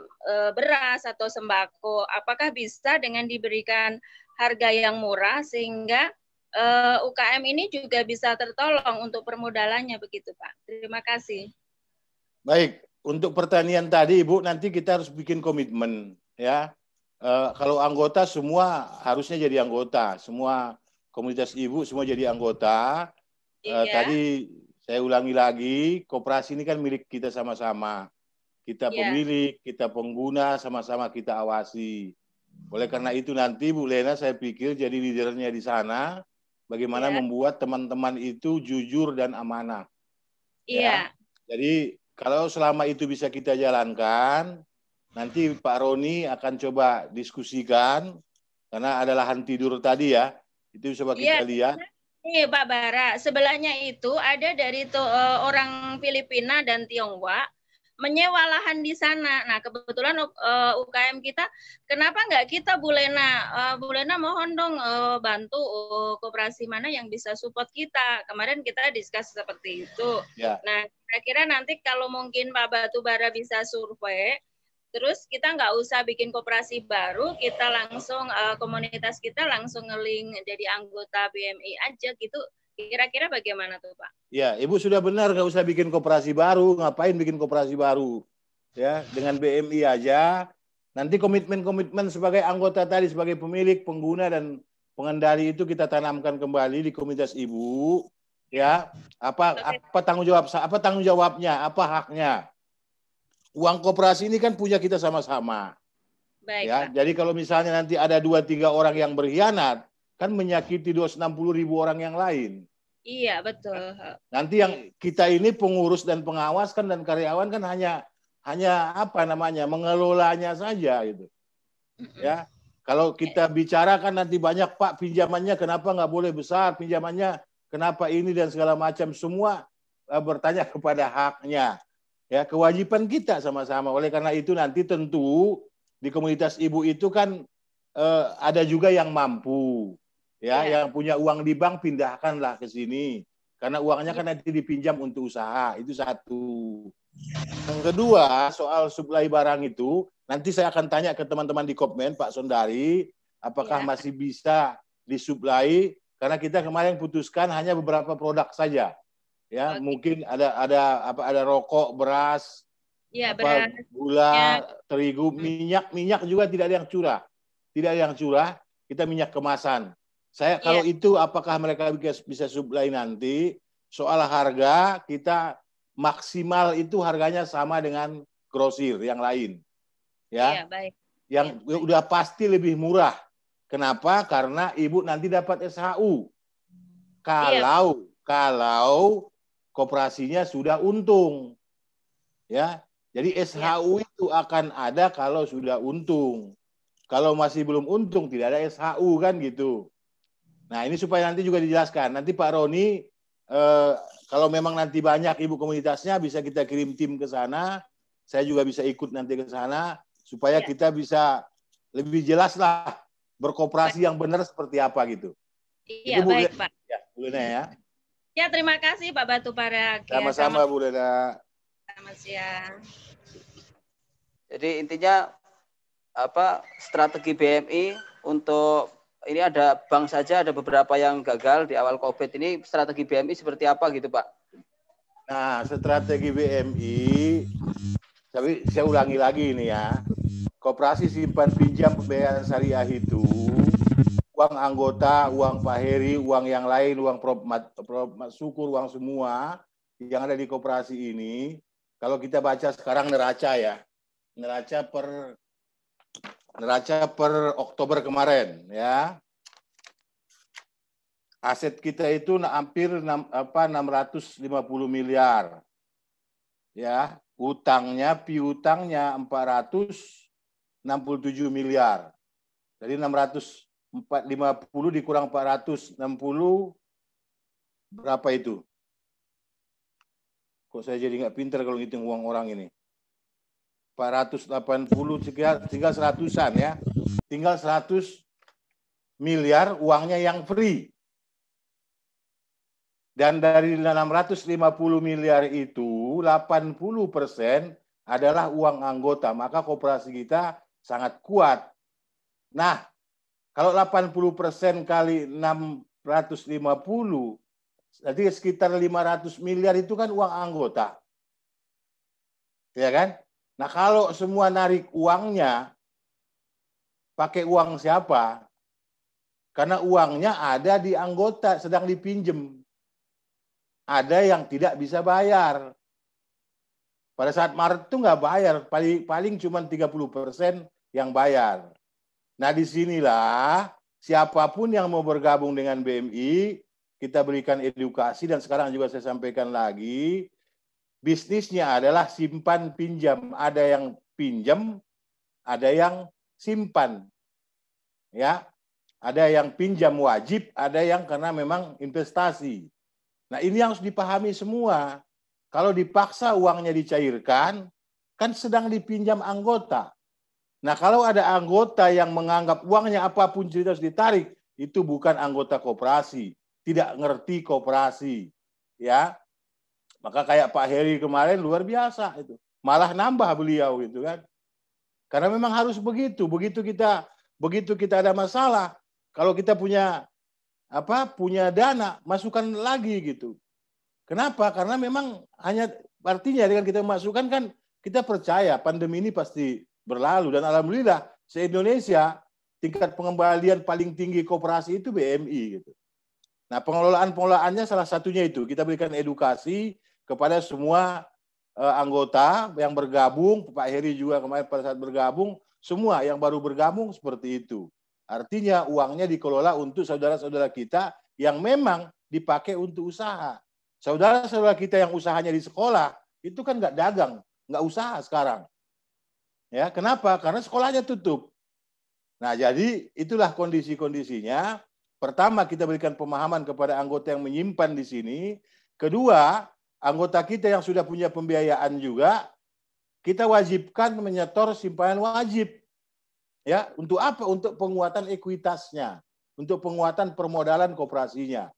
beras atau sembako. Apakah bisa dengan diberikan harga yang murah sehingga uh, eh, UKM ini juga bisa tertolong untuk permodalannya begitu Pak. Terima kasih. Baik, untuk pertanian tadi Ibu nanti kita harus bikin komitmen ya. Uh, kalau anggota semua harusnya jadi anggota, semua komunitas ibu semua jadi anggota. Eh, iya. Uh, tadi saya ulangi lagi, kooperasi ini kan milik kita sama-sama. Kita yeah. pemilik, kita pengguna, sama-sama kita awasi. Oleh karena itu nanti Bu Lena saya pikir jadi leadernya di sana, bagaimana yeah. membuat teman-teman itu jujur dan amanah. Ya. Iya. Jadi kalau selama itu bisa kita jalankan, nanti Pak Roni akan coba diskusikan karena ada lahan tidur tadi ya, itu coba iya, kita yeah. lihat. Ini iya, Pak Bara, sebelahnya itu ada dari eh, orang Filipina dan Tionghoa menyewa lahan di sana. Nah, kebetulan uh, eh, UKM kita, kenapa nggak kita Bulena? Uh, eh, Bulena mohon dong uh, bantu uh, kooperasi mana yang bisa support kita. Kemarin kita diskus seperti itu. Yeah. Nah, kira-kira nanti kalau mungkin Pak Batubara bisa survei, terus kita nggak usah bikin kooperasi baru, kita langsung uh, komunitas kita langsung ngeling jadi anggota BMI aja gitu Kira-kira bagaimana tuh Pak? Ya, Ibu sudah benar nggak usah bikin kooperasi baru, ngapain bikin kooperasi baru? Ya, dengan BMI aja. Nanti komitmen-komitmen sebagai anggota tadi, sebagai pemilik, pengguna dan pengendali itu kita tanamkan kembali di komunitas Ibu. Ya, apa Oke. apa tanggung jawab apa tanggung jawabnya, apa haknya? Uang kooperasi ini kan punya kita sama-sama. ya, Pak. jadi kalau misalnya nanti ada dua tiga orang yang berkhianat, kan menyakiti 260 ribu orang yang lain. Iya betul. Nanti yang kita ini pengurus dan pengawas kan dan karyawan kan hanya hanya apa namanya mengelolanya saja gitu Ya kalau kita bicara kan nanti banyak Pak pinjamannya kenapa nggak boleh besar pinjamannya kenapa ini dan segala macam semua eh, bertanya kepada haknya ya kewajiban kita sama-sama. Oleh karena itu nanti tentu di komunitas ibu itu kan eh, ada juga yang mampu Ya, yeah. yang punya uang di bank pindahkanlah ke sini. Karena uangnya kan nanti dipinjam untuk usaha. Itu satu. Yang kedua, soal suplai barang itu, nanti saya akan tanya ke teman-teman di Kopmen, Pak Sondari, apakah yeah. masih bisa disuplai karena kita kemarin putuskan hanya beberapa produk saja. Ya, okay. mungkin ada ada apa ada rokok, beras, ya, apa, gula, ya. terigu, hmm. minyak, minyak juga tidak ada yang curah. Tidak ada yang curah, kita minyak kemasan. Saya iya. kalau itu apakah mereka bisa, bisa supply nanti? Soal harga kita maksimal itu harganya sama dengan grosir yang lain. Ya. Yeah, baik. Yang yeah, udah baik. pasti lebih murah. Kenapa? Karena ibu nanti dapat SHU. Kalau yeah. kalau koperasinya sudah untung. Ya. Jadi iya. SHU itu akan ada kalau sudah untung. Kalau masih belum untung tidak ada SHU kan gitu. Nah ini supaya nanti juga dijelaskan. Nanti Pak Roni eh, kalau memang nanti banyak ibu komunitasnya bisa kita kirim tim ke sana. Saya juga bisa ikut nanti ke sana supaya ya. kita bisa lebih jelas lah berkooperasi yang benar seperti apa gitu. Iya baik iya, Bu, Pak. Ya, Bu ya. Ya terima kasih Pak Batu Para. Ya, Sama-sama Bu Lena. Selamat siang. Jadi intinya apa strategi BMI untuk ini ada bank saja ada beberapa yang gagal di awal COVID ini strategi BMI seperti apa gitu Pak? Nah strategi BMI tapi saya ulangi lagi ini ya Koperasi simpan pinjam pembiayaan syariah itu uang anggota, uang Pak Heri, uang yang lain, uang prop, Mat, Syukur, uang semua yang ada di koperasi ini, kalau kita baca sekarang neraca ya, neraca per neraca per Oktober kemarin ya. Aset kita itu hampir 6, apa 650 miliar. Ya, utangnya piutangnya 467 miliar. Jadi 650 dikurang 460 berapa itu? Kok saya jadi nggak pinter kalau ngitung uang orang ini? 480 tinggal 100-an ya. Tinggal 100 miliar uangnya yang free. Dan dari 650 miliar itu 80 persen adalah uang anggota. Maka kooperasi kita sangat kuat. Nah, kalau 80 persen kali 650, jadi sekitar 500 miliar itu kan uang anggota. Ya kan? Nah kalau semua narik uangnya, pakai uang siapa? Karena uangnya ada di anggota, sedang dipinjam Ada yang tidak bisa bayar. Pada saat Maret itu nggak bayar, paling, paling cuma 30 persen yang bayar. Nah disinilah siapapun yang mau bergabung dengan BMI, kita berikan edukasi dan sekarang juga saya sampaikan lagi, bisnisnya adalah simpan pinjam. Ada yang pinjam, ada yang simpan. Ya, ada yang pinjam wajib, ada yang karena memang investasi. Nah, ini yang harus dipahami semua. Kalau dipaksa uangnya dicairkan, kan sedang dipinjam anggota. Nah, kalau ada anggota yang menganggap uangnya apapun cerita harus ditarik, itu bukan anggota koperasi, tidak ngerti koperasi. Ya, maka kayak Pak Heri kemarin luar biasa itu. Malah nambah beliau gitu kan. Karena memang harus begitu. Begitu kita begitu kita ada masalah, kalau kita punya apa punya dana, masukkan lagi gitu. Kenapa? Karena memang hanya artinya dengan kita masukkan kan kita percaya pandemi ini pasti berlalu dan alhamdulillah se-Indonesia tingkat pengembalian paling tinggi koperasi itu BMI gitu. Nah, pengelolaan pengelolaannya salah satunya itu kita berikan edukasi kepada semua eh, anggota yang bergabung, Pak Heri juga kemarin pada saat bergabung, semua yang baru bergabung seperti itu. Artinya uangnya dikelola untuk saudara-saudara kita yang memang dipakai untuk usaha. Saudara-saudara kita yang usahanya di sekolah itu kan nggak dagang, nggak usaha sekarang. Ya, kenapa? Karena sekolahnya tutup. Nah, jadi itulah kondisi-kondisinya. Pertama, kita berikan pemahaman kepada anggota yang menyimpan di sini. Kedua, anggota kita yang sudah punya pembiayaan juga, kita wajibkan menyetor simpanan wajib. Ya, untuk apa? Untuk penguatan ekuitasnya, untuk penguatan permodalan kooperasinya.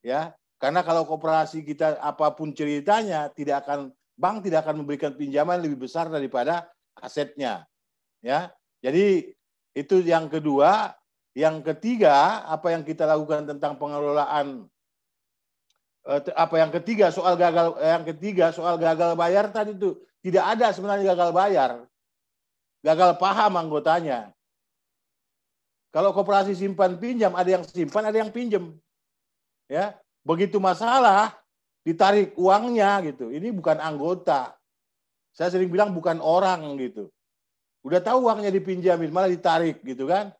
Ya, karena kalau kooperasi kita apapun ceritanya tidak akan bank tidak akan memberikan pinjaman lebih besar daripada asetnya. Ya. Jadi itu yang kedua, yang ketiga apa yang kita lakukan tentang pengelolaan Eh, apa yang ketiga soal gagal yang ketiga soal gagal bayar tadi itu tidak ada sebenarnya gagal bayar. Gagal paham anggotanya. Kalau koperasi simpan pinjam ada yang simpan, ada yang pinjam. Ya, begitu masalah ditarik uangnya gitu. Ini bukan anggota. Saya sering bilang bukan orang gitu. Udah tahu uangnya dipinjamin malah ditarik gitu kan.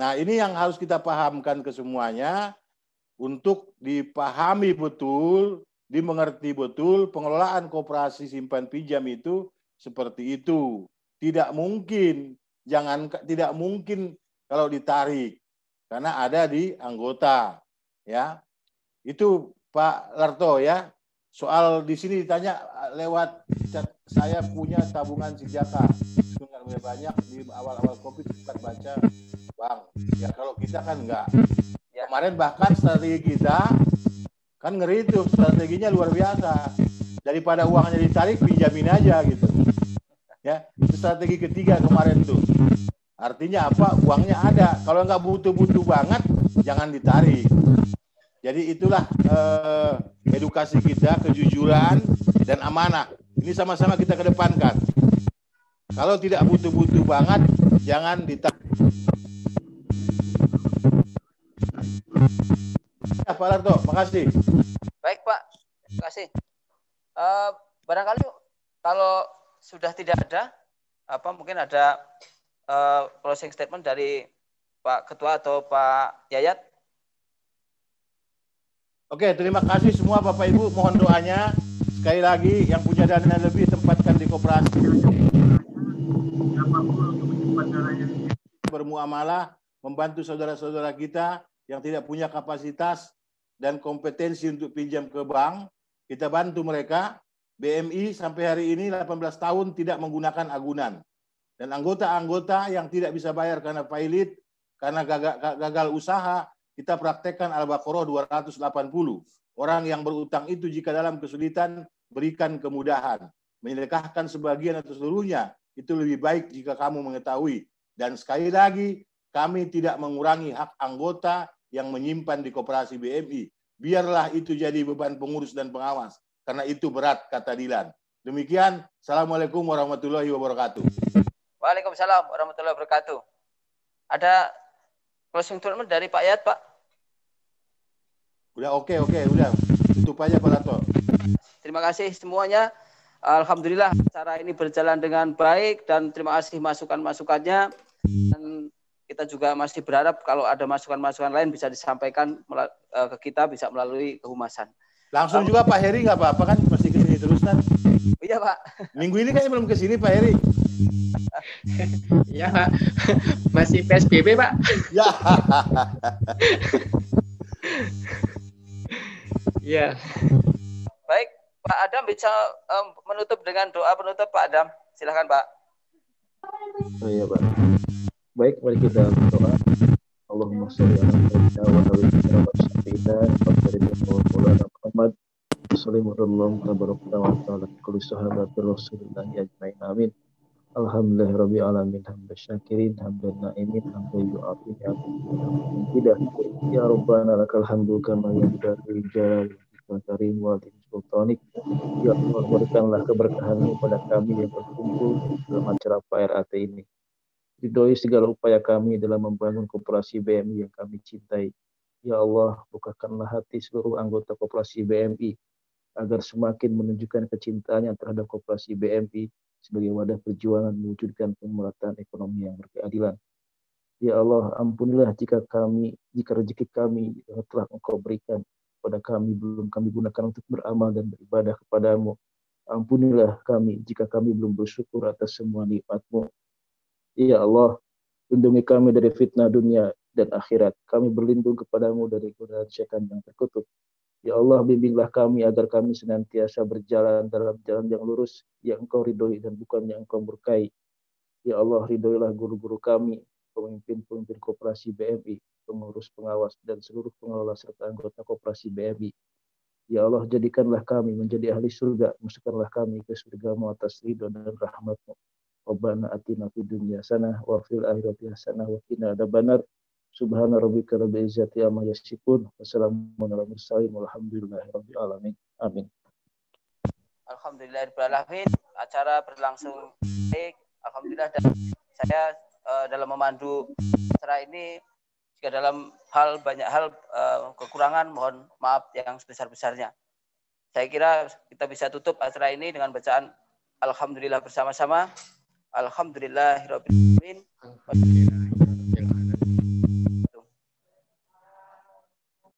Nah, ini yang harus kita pahamkan ke semuanya untuk dipahami betul, dimengerti betul pengelolaan koperasi simpan pinjam itu seperti itu. Tidak mungkin, jangan tidak mungkin kalau ditarik karena ada di anggota, ya. Itu Pak Larto ya. Soal di sini ditanya lewat saya punya tabungan sijaka dengan banyak di awal-awal covid sempat baca bang ya kalau kita kan enggak kemarin bahkan strategi kita kan ngeri itu strateginya luar biasa daripada uangnya ditarik pinjamin aja gitu ya itu strategi ketiga kemarin tuh artinya apa uangnya ada kalau nggak butuh-butuh banget jangan ditarik jadi itulah eh, edukasi kita kejujuran dan amanah ini sama-sama kita kedepankan kalau tidak butuh-butuh banget jangan ditarik Ya, Pak Larto, makasih. Baik, Pak. Terima kasih. Uh, barangkali kalau sudah tidak ada, apa mungkin ada uh, closing statement dari Pak Ketua atau Pak Yayat? Oke, terima kasih semua Bapak Ibu. Mohon doanya. Sekali lagi, yang punya dana lebih tempatkan di koperasi. Bermuamalah, membantu saudara-saudara kita yang tidak punya kapasitas dan kompetensi untuk pinjam ke bank, kita bantu mereka. BMI sampai hari ini 18 tahun tidak menggunakan agunan. Dan anggota-anggota yang tidak bisa bayar karena pailit, karena gagal, gagal usaha, kita praktekkan Al-Baqarah 280. Orang yang berutang itu jika dalam kesulitan, berikan kemudahan. Menyelekahkan sebagian atau seluruhnya, itu lebih baik jika kamu mengetahui. Dan sekali lagi, kami tidak mengurangi hak anggota yang menyimpan di koperasi BMI. Biarlah itu jadi beban pengurus dan pengawas, karena itu berat, kata Dilan. Demikian, Assalamualaikum warahmatullahi wabarakatuh. Waalaikumsalam warahmatullahi wabarakatuh. Ada closing statement dari Pak Yat, Pak? Udah oke, okay, oke, okay, udah. Tutup aja Pak Lato. Terima kasih semuanya. Alhamdulillah acara ini berjalan dengan baik dan terima kasih masukan-masukannya. Dan kita juga masih berharap kalau ada masukan-masukan lain bisa disampaikan e, ke kita bisa melalui kehumasan. Langsung juga Pak Heri nggak apa-apa kan masih kesini terus kan? Oh iya Pak. Minggu ini kan belum kesini Pak Heri. Iya Pak, masih PSBB Pak. Iya. Iya. Baik, Pak Adam bisa e, menutup dengan doa penutup Pak Adam. Silahkan Pak. Oh, iya Pak. Baik, mari kita berdoa. Allahumma sholli ala sayyidina wa habibina wa syafiina wa sayyidina wa Muhammad Assalamualaikum warahmatullahi wabarakatuh. Kulli sahabat Rasulullah ajmain. Amin. Alhamdulillah rabbil alamin hamdan syakirin hamdan na'imin hamdan ya tidak ya rabbana lakal hamdu kama yanbaghi jalali karim wa sultanik ya Allah berikanlah keberkahan kepada kami yang berkumpul dalam acara PRAT ini Ridhoi segala upaya kami dalam membangun koperasi BMI yang kami cintai. Ya Allah, bukakanlah hati seluruh anggota koperasi BMI agar semakin menunjukkan kecintaannya terhadap koperasi BMI sebagai wadah perjuangan mewujudkan pemerataan ekonomi yang berkeadilan. Ya Allah, ampunilah jika kami, jika rezeki kami yang telah Engkau berikan kepada kami belum kami gunakan untuk beramal dan beribadah kepadamu. Ampunilah kami jika kami belum bersyukur atas semua nikmatmu Ya Allah, lindungi kami dari fitnah dunia dan akhirat. Kami berlindung kepadamu dari godaan syaitan yang terkutuk. Ya Allah, bimbinglah kami agar kami senantiasa berjalan dalam jalan yang lurus, yang engkau ridhoi dan bukan yang engkau murkai. Ya Allah, ridhoilah guru-guru kami, pemimpin-pemimpin kooperasi BMI, pengurus pengawas, dan seluruh pengelola serta anggota kooperasi BMI. Ya Allah, jadikanlah kami menjadi ahli surga, masukkanlah kami ke surgamu atas ridho dan rahmatmu. Rabbana atina fid dunya hasanah wa fil akhirati hasanah wa qina adzabannar. Subhana rabbika rabbil izzati amma yasifun. Wassalamun ala mursalin walhamdulillahi rabbil alamin. Amin. Alhamdulillahirrahmanirrahim. Acara berlangsung baik. Alhamdulillah dan saya uh, dalam memandu acara ini jika dalam hal banyak hal uh, kekurangan mohon maaf yang sebesar-besarnya. Saya kira kita bisa tutup acara ini dengan bacaan Alhamdulillah bersama-sama. Alhamdulillahirrahmanirrahim.